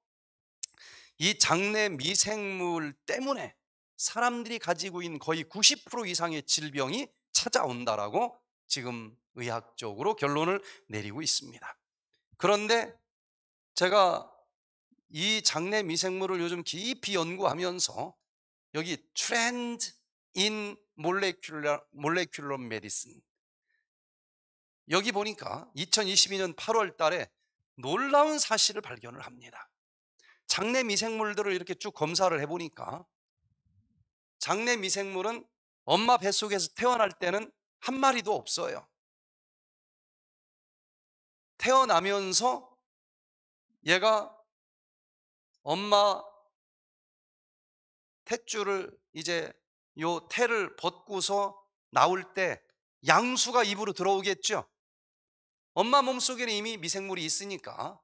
이 장내 미생물 때문에 사람들이 가지고 있는 거의 90% 이상의 질병이 찾아온다라고 지금 의학적으로 결론을 내리고 있습니다. 그런데 제가 이 장내 미생물을 요즘 깊이 연구하면서 여기 트렌드 인 몰레큘러 몰레큘러 메디슨 여기 보니까 2022년 8월 달에 놀라운 사실을 발견을 합니다. 장내 미생물들을 이렇게 쭉 검사를 해보니까 장내 미생물은 엄마 뱃속에서 태어날 때는 한 마리도 없어요. 태어나면서 얘가 엄마 탯줄을 이제 요 태를 벗고서 나올 때 양수가 입으로 들어오겠죠. 엄마 몸속에는 이미 미생물이 있으니까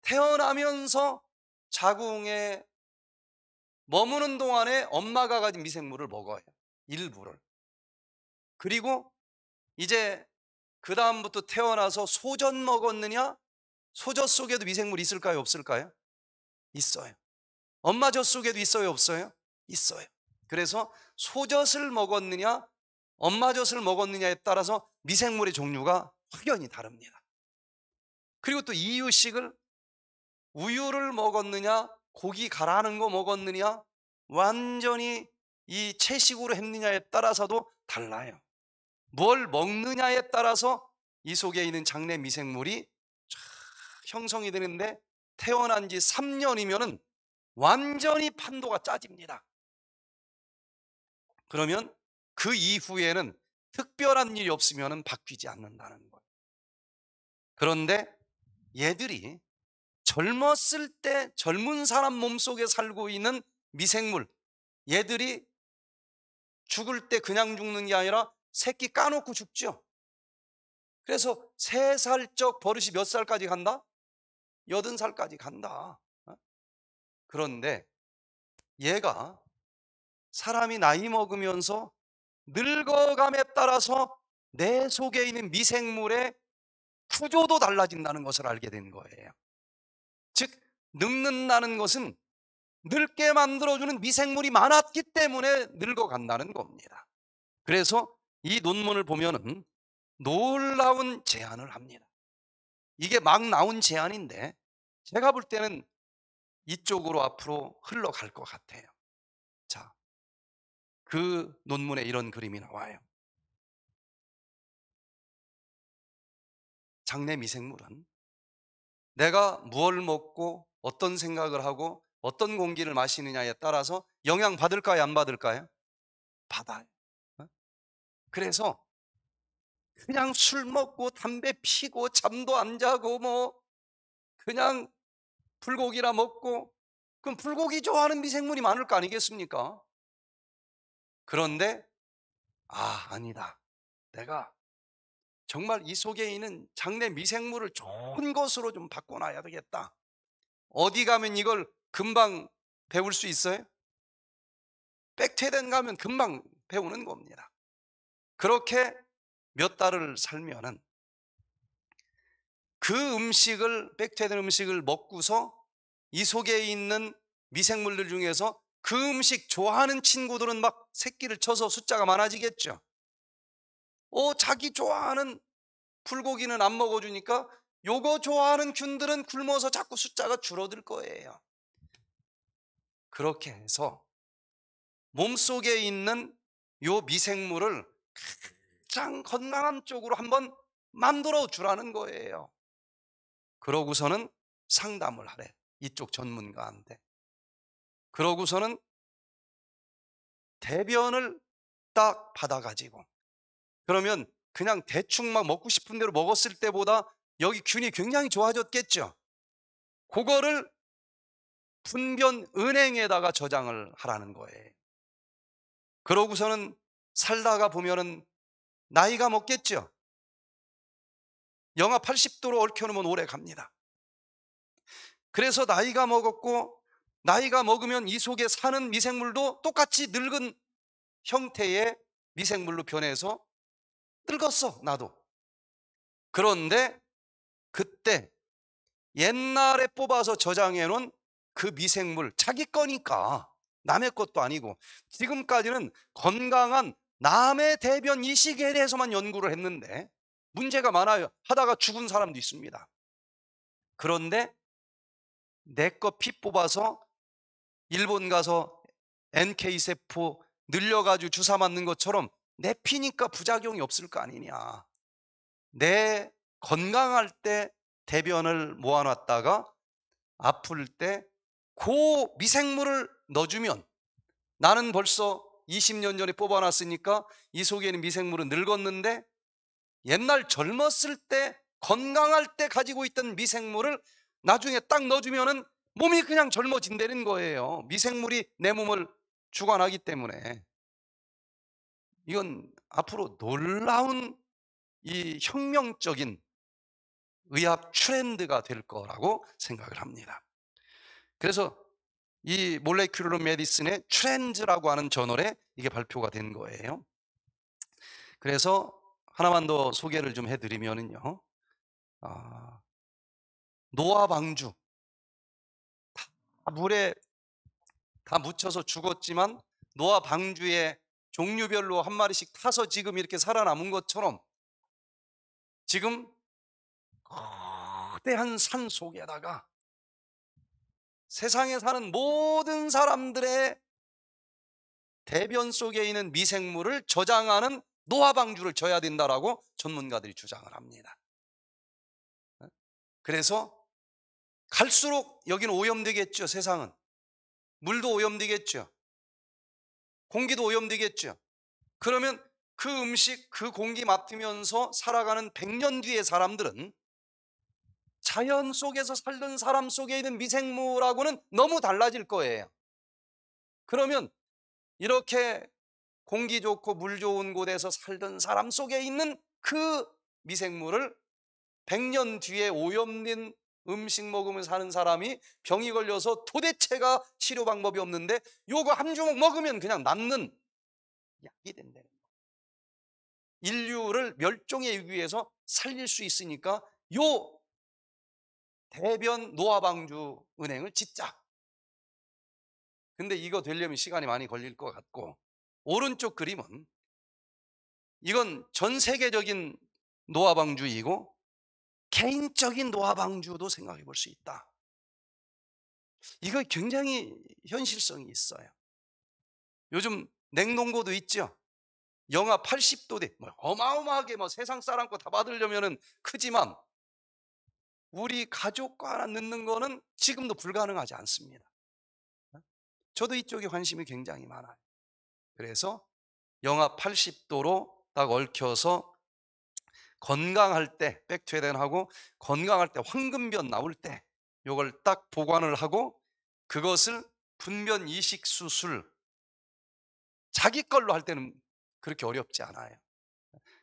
태어나면서 자궁에 머무는 동안에 엄마가 가진 미생물을 먹어요. 일부를. 그리고 이제 그 다음부터 태어나서 소젖 먹었느냐? 소젖 속에도 미생물 있을까요? 없을까요? 있어요. 엄마 젖 속에도 있어요? 없어요? 있어요. 그래서 소젖을 먹었느냐? 엄마 젖을 먹었느냐에 따라서 미생물의 종류가 확연히 다릅니다. 그리고 또 이유식을 우유를 먹었느냐 고기 가라는 거 먹었느냐 완전히 이 채식으로 했느냐에 따라서도 달라요. 뭘 먹느냐에 따라서 이 속에 있는 장내 미생물이 형성이 되는데 태어난 지 3년이면은 완전히 판도가 짜집니다. 그러면 그 이후에는 특별한 일이 없으면 바뀌지 않는다는 거예요. 그런데 얘들이 젊었을 때 젊은 사람 몸속에 살고 있는 미생물 얘들이 죽을 때 그냥 죽는 게 아니라 새끼 까놓고 죽죠. 그래서 세 살 적 버릇이 몇 살까지 간다? 여든 살까지 간다. 어? 그런데 얘가 사람이 나이 먹으면서 늙어감에 따라서 내 속에 있는 미생물의 구조도 달라진다는 것을 알게 된 거예요. 즉 늙는다는 것은 늙게 만들어주는 미생물이 많았기 때문에 늙어간다는 겁니다. 그래서 이 논문을 보면은 놀라운 제안을 합니다. 이게 막 나온 제안인데 제가 볼 때는 이쪽으로 앞으로 흘러갈 것 같아요. 자, 그 논문에 이런 그림이 나와요. 장내 미생물은 내가 무엇을 먹고 어떤 생각을 하고 어떤 공기를 마시느냐에 따라서 영향 받을까요? 안 받을까요? 받아요. 어? 그래서 그냥 술 먹고 담배 피고 잠도 안 자고 뭐 그냥 불고기라 먹고 그럼 불고기 좋아하는 미생물이 많을 거 아니겠습니까? 그런데 아 아니다 내가 정말 이 속에 있는 장내 미생물을 어. 좋은 것으로 좀 바꿔놔야 되겠다. 어디 가면 이걸 금방 배울 수 있어요? 백태된 가면 금방 배우는 겁니다. 그렇게 몇 달을 살면은 그 음식을 백태된 음식을 먹고서 이 속에 있는 미생물들 중에서 그 음식 좋아하는 친구들은 막 새끼를 쳐서 숫자가 많아지겠죠. 어, 자기 좋아하는 불고기는 안 먹어주니까 요거 좋아하는 균들은 굶어서 자꾸 숫자가 줄어들 거예요. 그렇게 해서 몸속에 있는 요 미생물을 가장 건강한 쪽으로 한번 만들어 주라는 거예요. 그러고서는 상담을 하래. 이쪽 전문가한테. 그러고서는 대변을 딱 받아가지고 그러면 그냥 대충 막 먹고 싶은 대로 먹었을 때보다 여기 균이 굉장히 좋아졌겠죠. 그거를 분변 은행에다가 저장을 하라는 거예요. 그러고서는 살다가 보면은 나이가 먹겠죠. 영하 80도로 얽혀놓으면 오래 갑니다. 그래서 나이가 먹었고 나이가 먹으면 이 속에 사는 미생물도 똑같이 늙은 형태의 미생물로 변해서 늙었어, 나도. 그런데 그때 옛날에 뽑아서 저장해 놓은 그 미생물, 자기 거니까 남의 것도 아니고 지금까지는 건강한 남의 대변 이식에 대해서만 연구를 했는데 문제가 많아요. 하다가 죽은 사람도 있습니다. 그런데 내 거 피 뽑아서 일본 가서 NK세포 늘려가지고 주사 맞는 것처럼 내 피니까 부작용이 없을 거 아니냐. 내 건강할 때 대변을 모아놨다가 아플 때 고 미생물을 넣어주면 나는 벌써 20년 전에 뽑아놨으니까 이 속에는 미생물은 늙었는데 옛날 젊었을 때 건강할 때 가지고 있던 미생물을 나중에 딱 넣어주면은 몸이 그냥 젊어진다는 거예요. 미생물이 내 몸을 주관하기 때문에. 이건 앞으로 놀라운 이 혁명적인 의학 트렌드가 될 거라고 생각을 합니다. 그래서 이 몰레큘러 메디슨의 트렌즈라고 하는 저널에 이게 발표가 된 거예요. 그래서 하나만 더 소개를 좀 해드리면은요. 아, 노아 방주. 다 물에 다 묻혀서 죽었지만 노아 방주에 종류별로 한 마리씩 타서 지금 이렇게 살아남은 것처럼 지금 거대한 산 속에다가 세상에 사는 모든 사람들의 대변 속에 있는 미생물을 저장하는 노화방주를 져야 된다라고 전문가들이 주장을 합니다. 그래서 갈수록 여기는 오염되겠죠, 세상은. 물도 오염되겠죠. 공기도 오염되겠죠. 그러면 그 음식, 그 공기 맡으면서 살아가는 100년 뒤의 사람들은 자연 속에서 살던 사람 속에 있는 미생물하고는 너무 달라질 거예요. 그러면 이렇게 공기 좋고 물 좋은 곳에서 살던 사람 속에 있는 그 미생물을 100년 뒤에 오염된 음식 먹으면 사는 사람이 병이 걸려서 도대체가 치료 방법이 없는데 요거 한 주먹 먹으면 그냥 낫는 약이 된다는 거. 인류를 멸종에 위해서 살릴 수 있으니까 요 대변 노화방주 은행을 짓자. 근데 이거 되려면 시간이 많이 걸릴 것 같고 오른쪽 그림은 이건 전 세계적인 노화방주이고 개인적인 노화 방주도 생각해 볼 수 있다. 이거 굉장히 현실성이 있어요. 요즘 냉동고도 있죠. 영하 80도대 뭐 어마어마하게 뭐 세상 사람 거 다 받으려면은 크지만 우리 가족과 하나 넣는 거는 지금도 불가능하지 않습니다. 어? 저도 이쪽에 관심이 굉장히 많아요. 그래서 영하 80도로 딱 얽혀서 건강할 때 백트웨덴하고 건강할 때 황금변 나올 때 요걸 딱 보관을 하고 그것을 분변 이식 수술 자기 걸로 할 때는 그렇게 어렵지 않아요.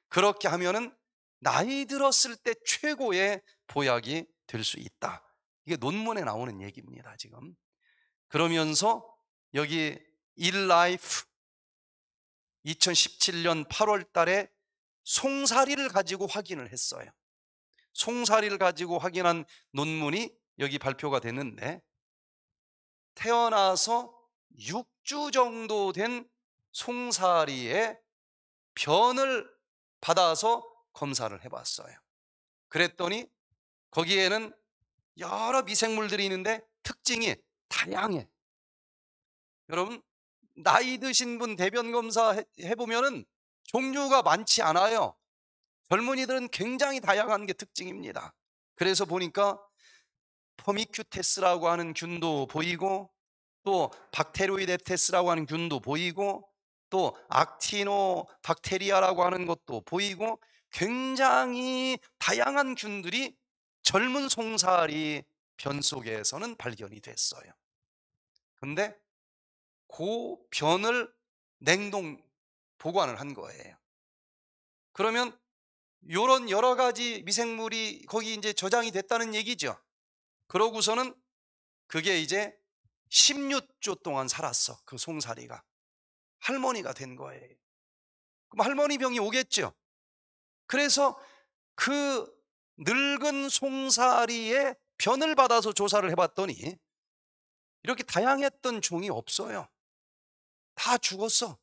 그렇게 하면은 나이 들었을 때 최고의 보약이 될 수 있다. 이게 논문에 나오는 얘기입니다, 지금. 그러면서 여기 일라이프 2017년 8월 달에 송사리를 가지고 확인을 했어요. 송사리를 가지고 확인한 논문이 여기 발표가 됐는데 태어나서 6주 정도 된 송사리의 변을 받아서 검사를 해봤어요. 그랬더니 거기에는 여러 미생물들이 있는데 특징이 다양해. 여러분 나이 드신 분 대변 검사 해보면은 종류가 많지 않아요. 젊은이들은 굉장히 다양한 게 특징입니다. 그래서 보니까 퍼미큐테스라고 하는 균도 보이고 또 박테로이데테스라고 하는 균도 보이고 또 악티노 박테리아라고 하는 것도 보이고 굉장히 다양한 균들이 젊은 송사리 변 속에서는 발견이 됐어요. 근데 그 변을 냉동 보관을 한 거예요. 그러면 이런 여러 가지 미생물이 거기 이제 저장이 됐다는 얘기죠. 그러고서는 그게 이제 16조 동안 살았어. 그 송사리가. 할머니가 된 거예요. 그럼 할머니 병이 오겠죠. 그래서 그 늙은 송사리의 변을 받아서 조사를 해봤더니 이렇게 다양했던 종이 없어요. 다 죽었어.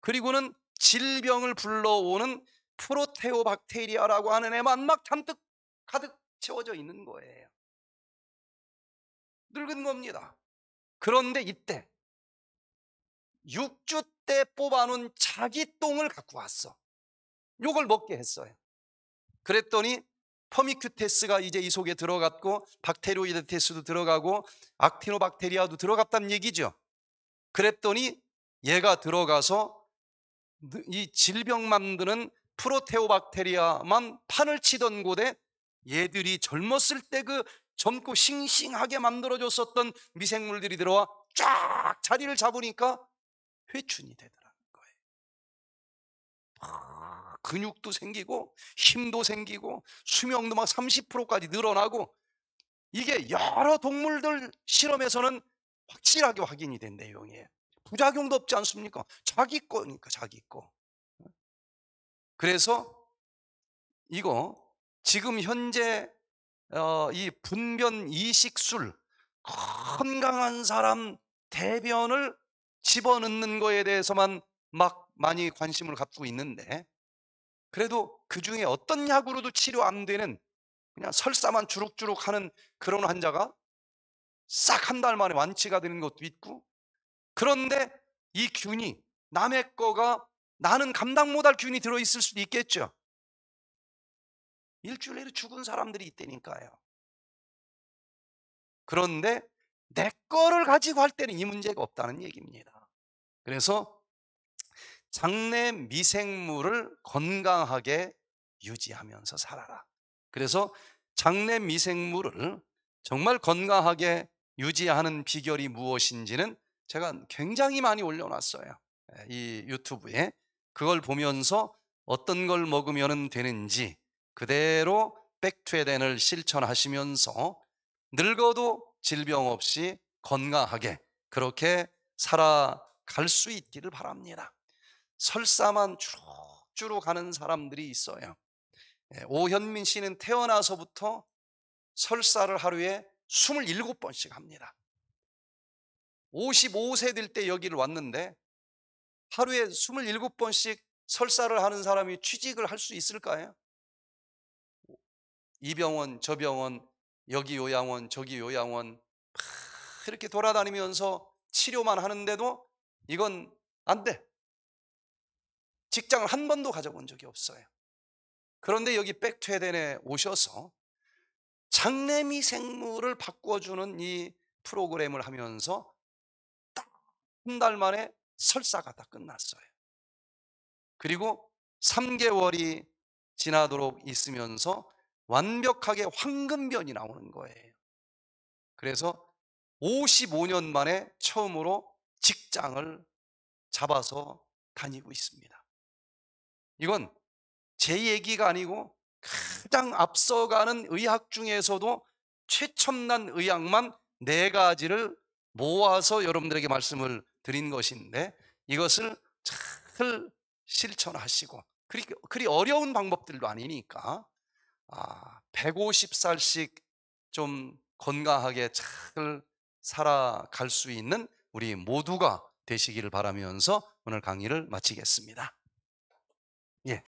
그리고는 질병을 불러오는 프로테오박테리아라고 하는 애만 막 잔뜩 가득 채워져 있는 거예요. 늙은 겁니다. 그런데 이때 6주 때 뽑아놓은 자기 똥을 갖고 왔어. 요걸 먹게 했어요. 그랬더니 퍼미큐테스가 이제 이 속에 들어갔고 박테로이데테스도 들어가고 악티노박테리아도 들어갔단 얘기죠. 그랬더니 얘가 들어가서 이 질병 만드는 프로테오박테리아만 판을 치던 곳에 얘들이 젊었을 때 그 젊고 싱싱하게 만들어줬었던 미생물들이 들어와 쫙 자리를 잡으니까 회춘이 되더라는 거예요. 아, 근육도 생기고 힘도 생기고 수명도 막 30%까지 늘어나고 이게 여러 동물들 실험에서는 확실하게 확인이 된 내용이에요. 부작용도 없지 않습니까? 자기 거니까 자기 거. 그래서 이거 지금 현재 어, 이 분변 이식술 건강한 사람 대변을 집어넣는 거에 대해서만 막 많이 관심을 갖고 있는데 그래도 그 중에 어떤 약으로도 치료 안 되는 그냥 설사만 주룩주룩 하는 그런 환자가 싹 한 달 만에 완치가 되는 것도 있고 그런데 이 균이 남의 거가 나는 감당 못할 균이 들어있을 수도 있겠죠. 일주일 내로 죽은 사람들이 있다니까요. 그런데 내 거를 가지고 할 때는 이 문제가 없다는 얘기입니다. 그래서 장내 미생물을 건강하게 유지하면서 살아라. 그래서 장내 미생물을 정말 건강하게 유지하는 비결이 무엇인지는 제가 굉장히 많이 올려놨어요. 예, 이 유튜브에. 그걸 보면서 어떤 걸 먹으면 되는지 그대로 백트웨덴을 실천하시면서 늙어도 질병 없이 건강하게 그렇게 살아갈 수 있기를 바랍니다. 설사만 주룩주룩 가는 사람들이 있어요. 예, 오현민 씨는 태어나서부터 설사를 하루에 27번씩 합니다. 55세 될 때 여기를 왔는데 하루에 27번씩 설사를 하는 사람이 취직을 할 수 있을까요? 이 병원, 저 병원, 여기 요양원, 저기 요양원 이렇게 돌아다니면서 치료만 하는데도 이건 안 돼. 직장을 한 번도 가져본 적이 없어요. 그런데 여기 백퇴에덴에 오셔서 장례미 생물을 바꿔주는 이 프로그램을 하면서 한달 만에 설사가 다 끝났어요. 그리고 3개월이 지나도록 있으면서 완벽하게 황금변이 나오는 거예요. 그래서 55년 만에 처음으로 직장을 잡아서 다니고 있습니다. 이건 제 얘기가 아니고 가장 앞서가는 의학 중에서도 최첨단 의학만 네 가지를 모아서 여러분들에게 말씀을 드린 것인데 이것을 잘 실천하시고 그리, 그리 어려운 방법들도 아니니까 아, 150살씩 좀 건강하게 잘 살아갈 수 있는 우리 모두가 되시기를 바라면서 오늘 강의를 마치겠습니다.